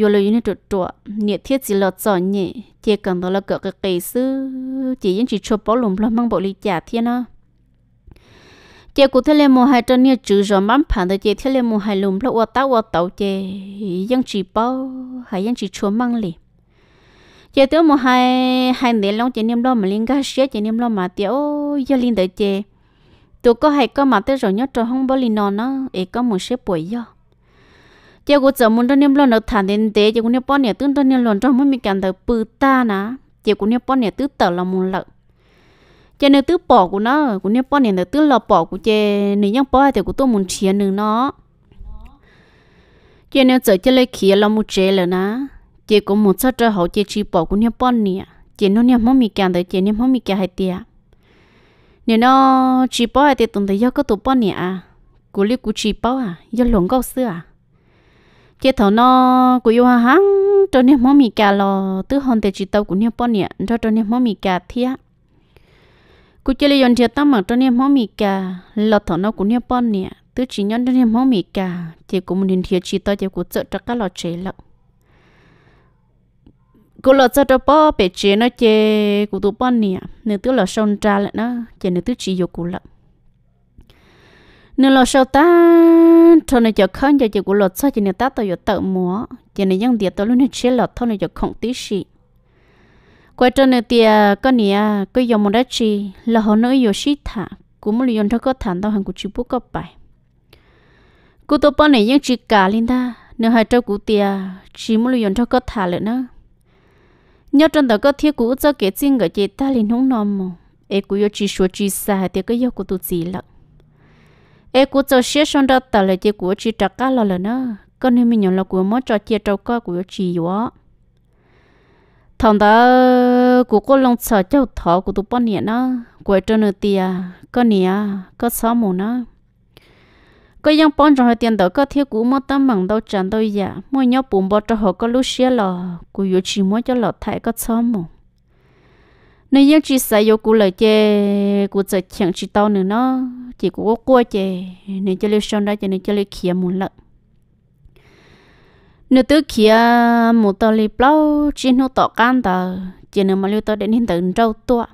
vừa lấy những trộn trộn nhiệt thiết chỉ lo chọn nhỉ chê cần đó là cỡ cái cây sư chỉ những chỉ cho bỏ lùm lo mang bộ lý trả thiên á chè cụ thế lên mùa hai trơn nha chữ rồi mắm phản tới chè thế lên mùa hai lùm lo qua tao qua tàu chè dân chỉ bao hay dân chỉ chua măng liền giờ tôi một hai hai nền long chị niêm lo mà linh ga xé chị niêm lo mà tiểu giờ linh tới chị tôi có hay có mà tới rồi nhớ trò không bao linh non nó ấy có một xếp bụi do giờ cô chồng muốn cho niêm lo nó thản đến thế giờ cô niêm bọn nhà tương cho niêm lo trong mới mình cảm thấy bự ta nà giờ cô niêm bọn nhà tứ tờ là muốn lợi giờ nếu tứ bỏ của nó cô niêm bọn nhà tứ lo bỏ của chị nếu nhắc bỏ thì cô tôi muốn chia nữa nó giờ nếu chở cho lấy kia là muốn chơi rồi nà chị cũng một số trở hậu chị chỉ bỏ cũng nhau bọn nè chị nói nhau mắm mì càng tới chị nhau mắm mì càng hay tiệt nè nó chỉ bỏ hay tiệt tụng tới giao có tụ bọn nè à cú li cú chỉ bỏ à giao lồng câu xưa à chị thầu nó cú yêu hàng cho nhau mắm mì càng lo tứ hòn tới chỉ tàu cũng nhau bọn nè cho cho nhau mắm mì càng thiệt cú chơi yon thiệt tao mặc cho nhau mắm mì càng lo thầu nó cũng nhau bọn nè tứ chỉ nhau cho nhau mắm mì càng chị cũng muốn thiệt chỉ tao chị cũng sợ cho các lo chế lắm cô lọ cho bó bể chế nó chê cô tụ bó nè nếu tức là sông trà lại nó chê nếu tức chỉ vô cô lợ nếu lọ sau ta cho nó cho khăn cho chê cô lọ cho chê nếu ta tao vô tự múa chê nếu dân tiệt tao luôn chế lọ thôi nó cho không tí gì quay cho nên tiệt có nè cứ dùng một đất chi là họ nói vô xí thả cũng muốn dùng cho có thản tao hàng của chú bố có bài cô tụ bó này nhưng chỉ cả linh ta nếu hai cháu cụ tiệt chỉ muốn dùng cho có thả lại nữa nhớ trong đó có thiếu cũ cho cái chân ở chị ta liền không nọ mà em cũng yêu chỉ số chỉ xa thì cái yêu của tôi gì lận em cũng cho xe xong đó tao lại chị của chị trả cá lo là nữa con nên mình nhận là của món trò chơi trâu coi của chị quá thằng đó của cô long sợ cháu thọ của tôi bao nhiêu nó của cho nữa tiền con nè có sáu mù nó có yang bón rồi tiền đó có thiếu cũ mất tâm mảng đâu chẳng đâu ya dạ. mỗi nhau bùn bỏ cho họ có lúc xia lò cú yếu chỉ mỗi cho lọ thay có xóm mù Nên yang chỉ xài yếu cú lời chê cú sẽ chẳng chỉ tao nữa nó chỉ cú có qua chê nên cho lưu xong ra cho nên cho lưu kia mù lợn nếu tứ kia một tờ li bao chỉ nó tọ can tờ chỉ nếu mà lưu tao đến hiện tượng trâu tua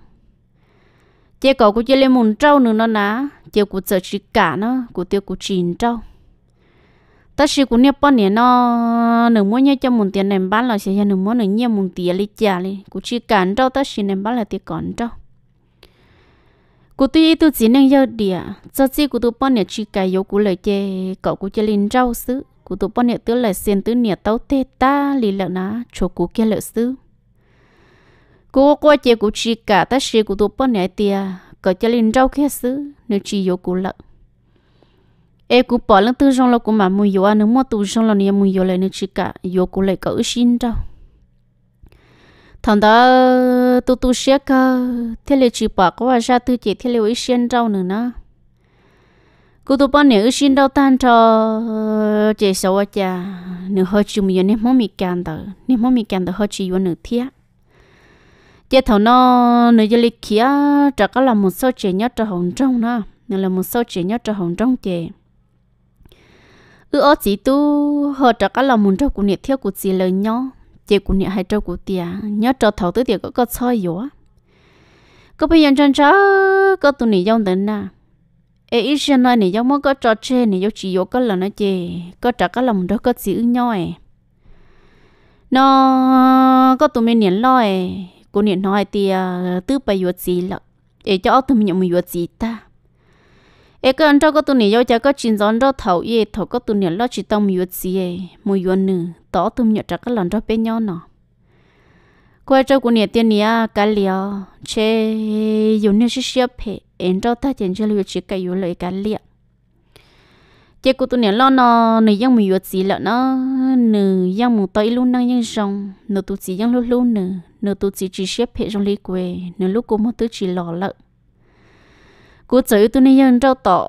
chê cậu cũng chỉ lên một trâu nữa nó ná tiêu cụ trợ chỉ cả nó cụ tiêu cụ chín trâu ta chỉ cụ nhập bao nhiêu nó nửa mỗi nhớ cho một tiền ném bán là sẽ cho nửa mỗi nửa nhiều một tiền lấy trả đi cụ chỉ cả trâu ta chỉ ném bán là tiền cản trâu cụ tuy tu chỉ nên giao địa cho chỉ cụ tu bao nhiêu chỉ cả yếu cụ lời chê, cậu cụ chơi linh trâu xứ cụ tu bao nhiêu tứ là xin tứ nhiệt tấu tê ta lì lợn ná chỗ cụ kia lợn xứ cô cô chơi cụ chỉ cả ta chỉ cụ tu bao nhiêu tiền có cho linh rau kia xứ nếu chỉ yêu cú lợ em cũng bỏ lỡ tư rong lo cú mà mua yêu anh à, nếu mua tu rong lo nếu mua yếu lại nếu chỉ cả yêu cú lại có xin rau thằng đó tu tu xe cơ thế là chỉ bỏ có ra tư chỉ thế là ấy xin rau nữa nữa cô tôi bảo nếu xin đau tan cho chỉ ờ, xấu à cha nếu hơi chịu yêu nếu mong mình càng đó nếu mong mình càng đó hơi chịu nữa thiệt chế thầu nó nơi như lịch kia trả có là một số chuyện nhất cho hồng trong nó nên là một số chuyện nhất cho hồng trong chị ư ở chỉ tu họ trả có là một trong của nhiệt thiếu của chị lời nhau chị của nhiệt hai trong của tia nhớ cho thầu tới tia có có soi yếu có bây giờ chân chá có tụi này dòng đến nè ê ít xem nói này dòng mới có trò chơi này dòng chỉ yếu có là nó chê có trả có là một trong có chỉ ưng nhau ấy nó có tụi mình nhận lo ấy cô niệm nói thì tư bài yuột gì lợ để cho ông mình nhận yuột gì ta ấy cái anh cho có tụi này yêu cho có chuyện giòn đó thầu ye thầu có tụi này lo chỉ tao mình yuột gì ấy mùi yuột nữ tỏ tụi mình nhận cho cái lần đó bên nhau nọ quay cho cô niệm tiền nia cái liều chế yuột nữ sẽ xếp hệ anh cho ta tiền cho yuột chỉ cái yuột lại cái liều chế cô tụi nè lo nó nè giang mình yuột gì lợ nó nè giang mình tới luôn năng giang rong nè tụi gì giang luôn luôn nè nếu tôi chỉ chỉ xếp hệ trong lý quê nếu lúc cô muốn tôi chỉ lò lợ cô chữ tôi nên nhân rau tỏ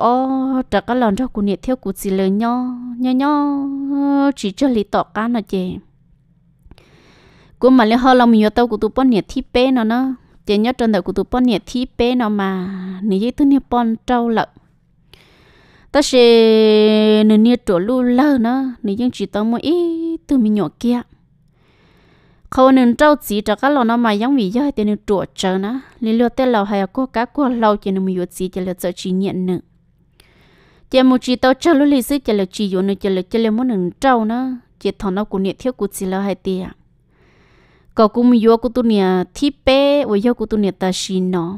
trả các lòn rau cô nhiệt theo cô chỉ lời nho nho nho chỉ cho lý tỏ cá nó chè cô mà lấy hơi lòng mình tao của tôi bón nhiệt thi bé nó nó chè nhớ trên đầu của tôi bón nhiệt thi bé nó mà nếu như tôi nhiệt bón trâu lợ ta sẽ nếu nhiệt trổ lu lơ nó nếu như chỉ tao mới ít từ mình nhỏ kia เขาหนึ่งเจ้าจีจะก็เราเนาะมายังมีเยอะแต่หนึ่งตรวจเจอนะลีเลือดแต่เราหายก็กักก็เราจะหนึ่งมีอยู่จีจะเลือดเจอจีเนี่ยหนึ่งจะมูจีเต้าเจ้าลุลีซึจะเลือดจีอยู่หนึ่งจะเลือดจะเลือดมันหนึ่งเจ้านะจะถอนเอากูเนี่ยเที่ยวกูจีเราหายเตี้ยก็กูมีอยู่กูตัวเนี่ยที่เป้ไว้เยอะกูตัวเนี่ยตาชินเนาะ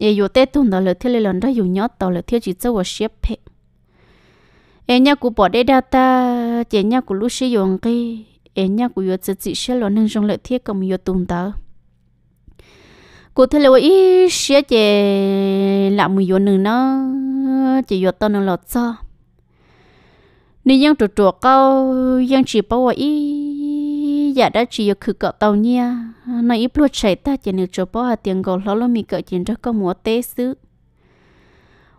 เออยู่เต้ตุ่นเราเลือดเที่ยวเลยหลังได้อยู่ยอดต่อเลือดเที่ยวจีเจ้าว่าเชียบเพ่เอ็นยากูปอดได้ดาตาเจียนยากูลุชิยองกี้ ế nhá của yo chỉ chỉ sẽ lo nâng trong lợi thiết cầm yo tùng tớ cụ thể là ý sẽ chè là mùi yo nâng nó chỉ yo tao nâng lọt sao nếu yang trụ trụ cao yang chỉ bảo ý giả đã chỉ yo khử cọ tàu nha nó ít luôn chạy ta chỉ nếu cho bảo tiền gạo lão lo mi cọ chỉ cho có mua té xứ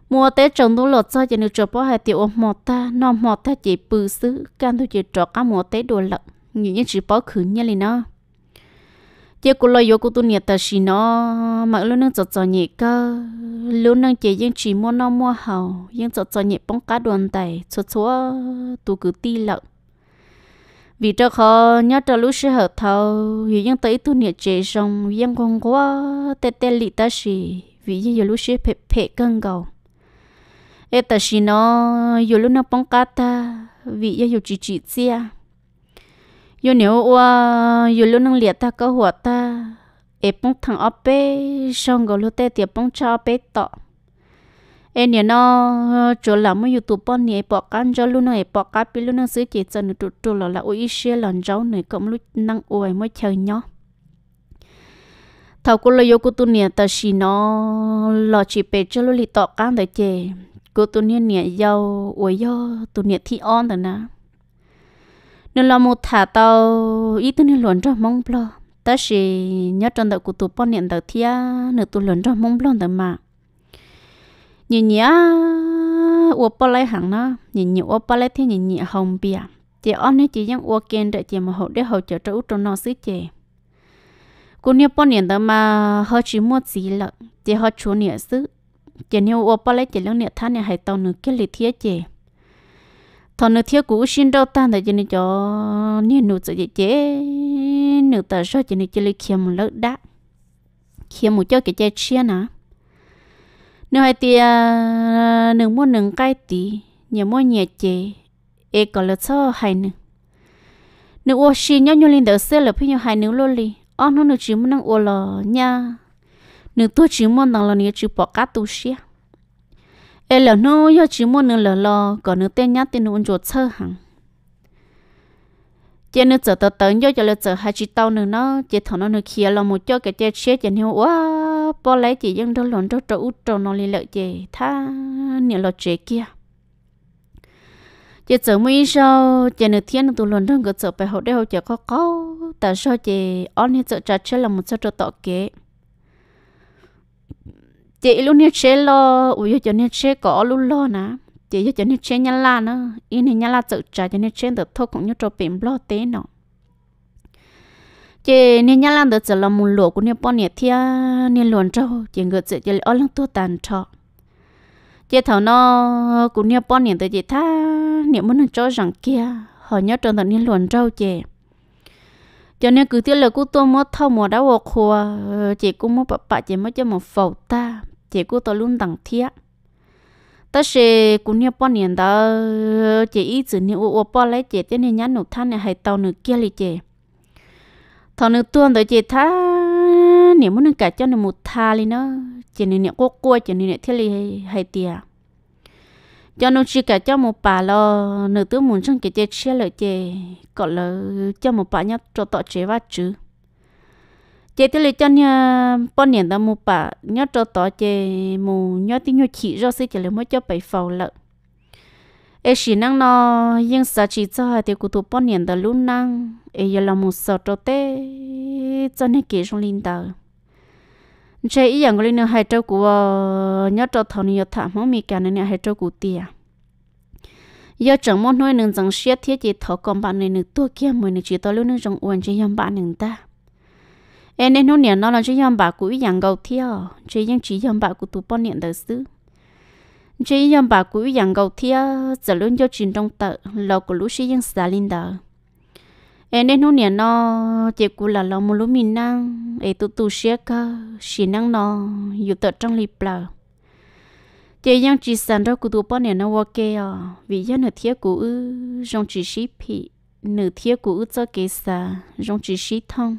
mua té trồng đủ lọt sao chỉ nếu cho bảo hai tiểu mọt ta nó mọt ta chỉ bự xứ can tôi chỉ trọ cá mua té đồ lợn nhiều nhất chỉ bỏ khử nhé liền nó chỉ cô lo vô cô tu nhiệt ta gì nó mà lúc nâng chọt chọt nhẹ cơ lúc nâng chỉ riêng chỉ mua nó mua hầu riêng chọt chọt nhẹ bóng cá đồn tài chọt chúa tu cứ ti lợn vì cho khó nhớ cho lúc sẽ hợp thâu vì riêng tới tu nhiệt chế xong riêng còn quá tê tê lì ta gì, vì riêng lúc sẽ phê phê cân cầu ê ta gì nó dù lúc nâng bóng cá ta vì riêng chỉ chỉ chia yo nếu wa yo lu năng liệt ta có hoạt ta e bông thằng ở bé xong rồi lu tê tiệp bông cha ờ, ở bé tọ e nè nó chỗ làm mấy youtube bọn nè bỏ cán cho lu năng e bỏ cá bị lu năng sứ chỉ chân trụ trụ là là ôi xe lần cháu này cũng lu năng ôi mới chơi nhau thầu cô lấy cô tu nè ta xì nó lo chỉ bé cho lu lì tọ cán để chè cô tu nè nè giàu ôi giàu tu nè thi on rồi na nếu là một thả tàu ít nữa luận cho mong lo ta sẽ nhớ trong đầu của tụi bọn niệm đầu thia nữa tụi luận cho mong lo đầu mà nhìn nhá ủa bao lấy hàng nó nhìn nhị ủa bao lấy thế nhìn nhị hồng bia chị on ấy ủa kiên đợi chị mà hậu để hậu chờ trâu trong nó xứ chị cô nhiều bao niệm đó mà họ chỉ mua gì lợn chị họ chủ niệm xứ chị nhiều ủa bao lấy chị lăng niệm than niệm hải tàu nửa kia lì thia chị thằng nửa thiếu cũ xin đâu ta để cho nên cho nhiều nụ tự chế nụ ta số cho nên lấy kia một lớp đã kia một chỗ cái chơi chia nà nửa hai tia nửa mua nửa cái tí nhà mua nhà chế e có lớp số hai nửa nửa ô xin nhau nhau lên đầu xe là phải nhau hai nửa lô đi ông nó nửa chỉ muốn năng ô lò nha nửa tôi chỉ muốn năng là nửa chỉ bỏ cá tu xia ê lỡ nô, yo chỉ muốn nô lỡ lo còn nô tên nhát tên nô chuột sơ hẳn chị nữa chờ tớ tớ yo cho lỡ chờ hai chị tao nô nô, chị thằng nô nữa kia là một cho cái chị chết chị hiểu quá bỏ lấy chị dân đó lộn đó trâu trâu nô lên lợi chị tha nhiều lọ chị kia chị chờ mấy sao chị nô thiên tụ lộn đó cái chờ bài học đeo chị có có tại sao chị on hết chờ trả chơi là một số trâu tọ kế chị lúc nít chế lo ui giờ cho nít chế có lúc lo nà, chị giờ cho nít chế nhá la nữa in hình nhá la tự trả cho nít chế được thôi cũng như cho bìm lo té nọ chị nên nhá la được chỉ là một lỗ của nít bao nít thia à, nít luồn trâu chị ngựa chị chị ở lăng tua tàn cho, chị thảo nó cũng nít bao nít tự chị tha nít muốn cho rằng kia họ nhớ trong thằng nít luồn trâu chị cho nên cứ tiếc là cứ tôi mất thâu mùa đã vô khua chị cũng mất bạc bạc chị mất cho một phẩu ta chị cô tôi luôn đẳng thiết, ta sẽ cũng như bao nhiêu đó chị ít chữ nhiều ô bao lấy chị thế nên nhắn nộp than này hay tàu nửa kia lì chị thằng nửa tuần tới chị tha nếu muốn nửa cả cho nửa một tha lì nó chị nửa nửa cố cố chị nửa nửa thế lì hay tiệt cho nó chỉ cả cho một bà lo nửa tướng muốn trong cái chị xe lợi chị còn là cho một bà nhá cho tọt chế vắt chứ chế thế là cho nhà bốn nhà ta mua bà nhớ cho tỏ chế mua nhớ tiếng nhớ chỉ rõ sẽ chế là mới cho bảy phẩu lợ ê chỉ năng nó nhưng sao chỉ cho hai tiêu cụ tụ bốn nhà ta luôn năng ê giờ là một sợ cho té cho nên kể xuống linh tờ chế ý rằng cái này hai cháu của nhớ cho thằng này thả máu mi cả này hai trâu cụ ờ, tiệt giờ chẳng muốn nói nên rằng xét thiết chế thọ còn bạn này nữa tôi kia mới nương chỉ to luôn nương rằng uẩn chỉ yam bạn nương ta em nên nó niệm nó là chỉ dòng bà cũ dạng gầu theo chỉ những chỉ dòng bà cũ tụ bao niệm đời xứ chỉ dòng bà cũ dạng gầu theo giờ luôn cho truyền trong tờ lâu của lũ sĩ những xà linh đời em nên nó niệm nó chỉ cụ là lâu một lũ miền nam ấy tụ tụ xe cơ xì năng nó dù tờ trong lịp là chỉ những chỉ sản đó của tụ bao niệm nó ok vì dân ở thiết của trong chỉ sĩ phi nửa thiết của ư cho kế xa trong chỉ sĩ thông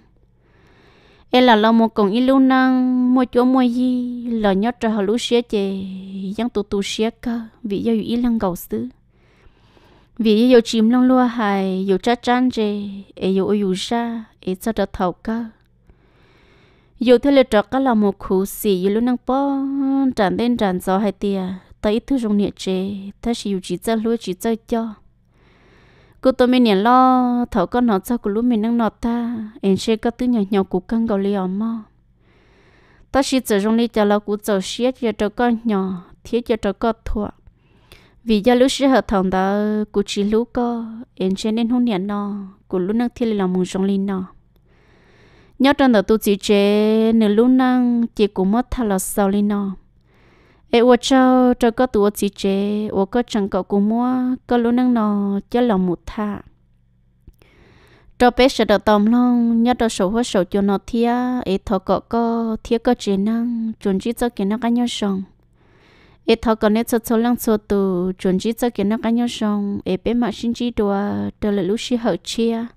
ê là lo một cổng ít lúc năng mua chỗ mua gì là nhớ cho họ lúc xé chè giang tụ tụ xé cơ vì do ít lăng cầu xứ vì do chìm lăng lúa hài do cha chăn chè ê do ôi ra ê cho đợt thầu cơ dù thế là trọ cả là một khu xì dù lúc năng bó tràn đến tràn gió hai tia ta ít thứ trong nhẹ chè ta chỉ dù chỉ cho lúa chỉ cho cho cô tôi mình nhận lo thở con nó cho cô lúc mình đang nọ ta em sẽ có thứ nhỏ nhỏ của con gọi liều mà ta chỉ chỉ trong đi cho là của cháu xé cho cháu con nhỏ thiết cho cháu con thua vì giờ lúc sẽ hợp thằng đó cô chỉ lúc có em sẽ nên hôn nhận nó cô lúc năng thiết là mừng trong linh nó nhớ trong đó tôi chỉ chế nửa lúc năng chỉ cũng mất thằng là sau linh nó ê ô cho cho có tụi chị chế ô có chẳng cậu cũng mua có lũ năng nọ cho lòng một thà cho bé sẽ đỡ tòm long nhớ đỡ sổ hoa sổ cho nó thia ê thọ cọ có thia có chế năng chuẩn chỉ cho kiến nó cá nhau sòng ê thọ cọ nét cho cho lăng cho tù chuẩn chỉ cho kiến nó cá nhau sòng ê bé mà sinh chỉ đùa đỡ lại lúc xí hậu chia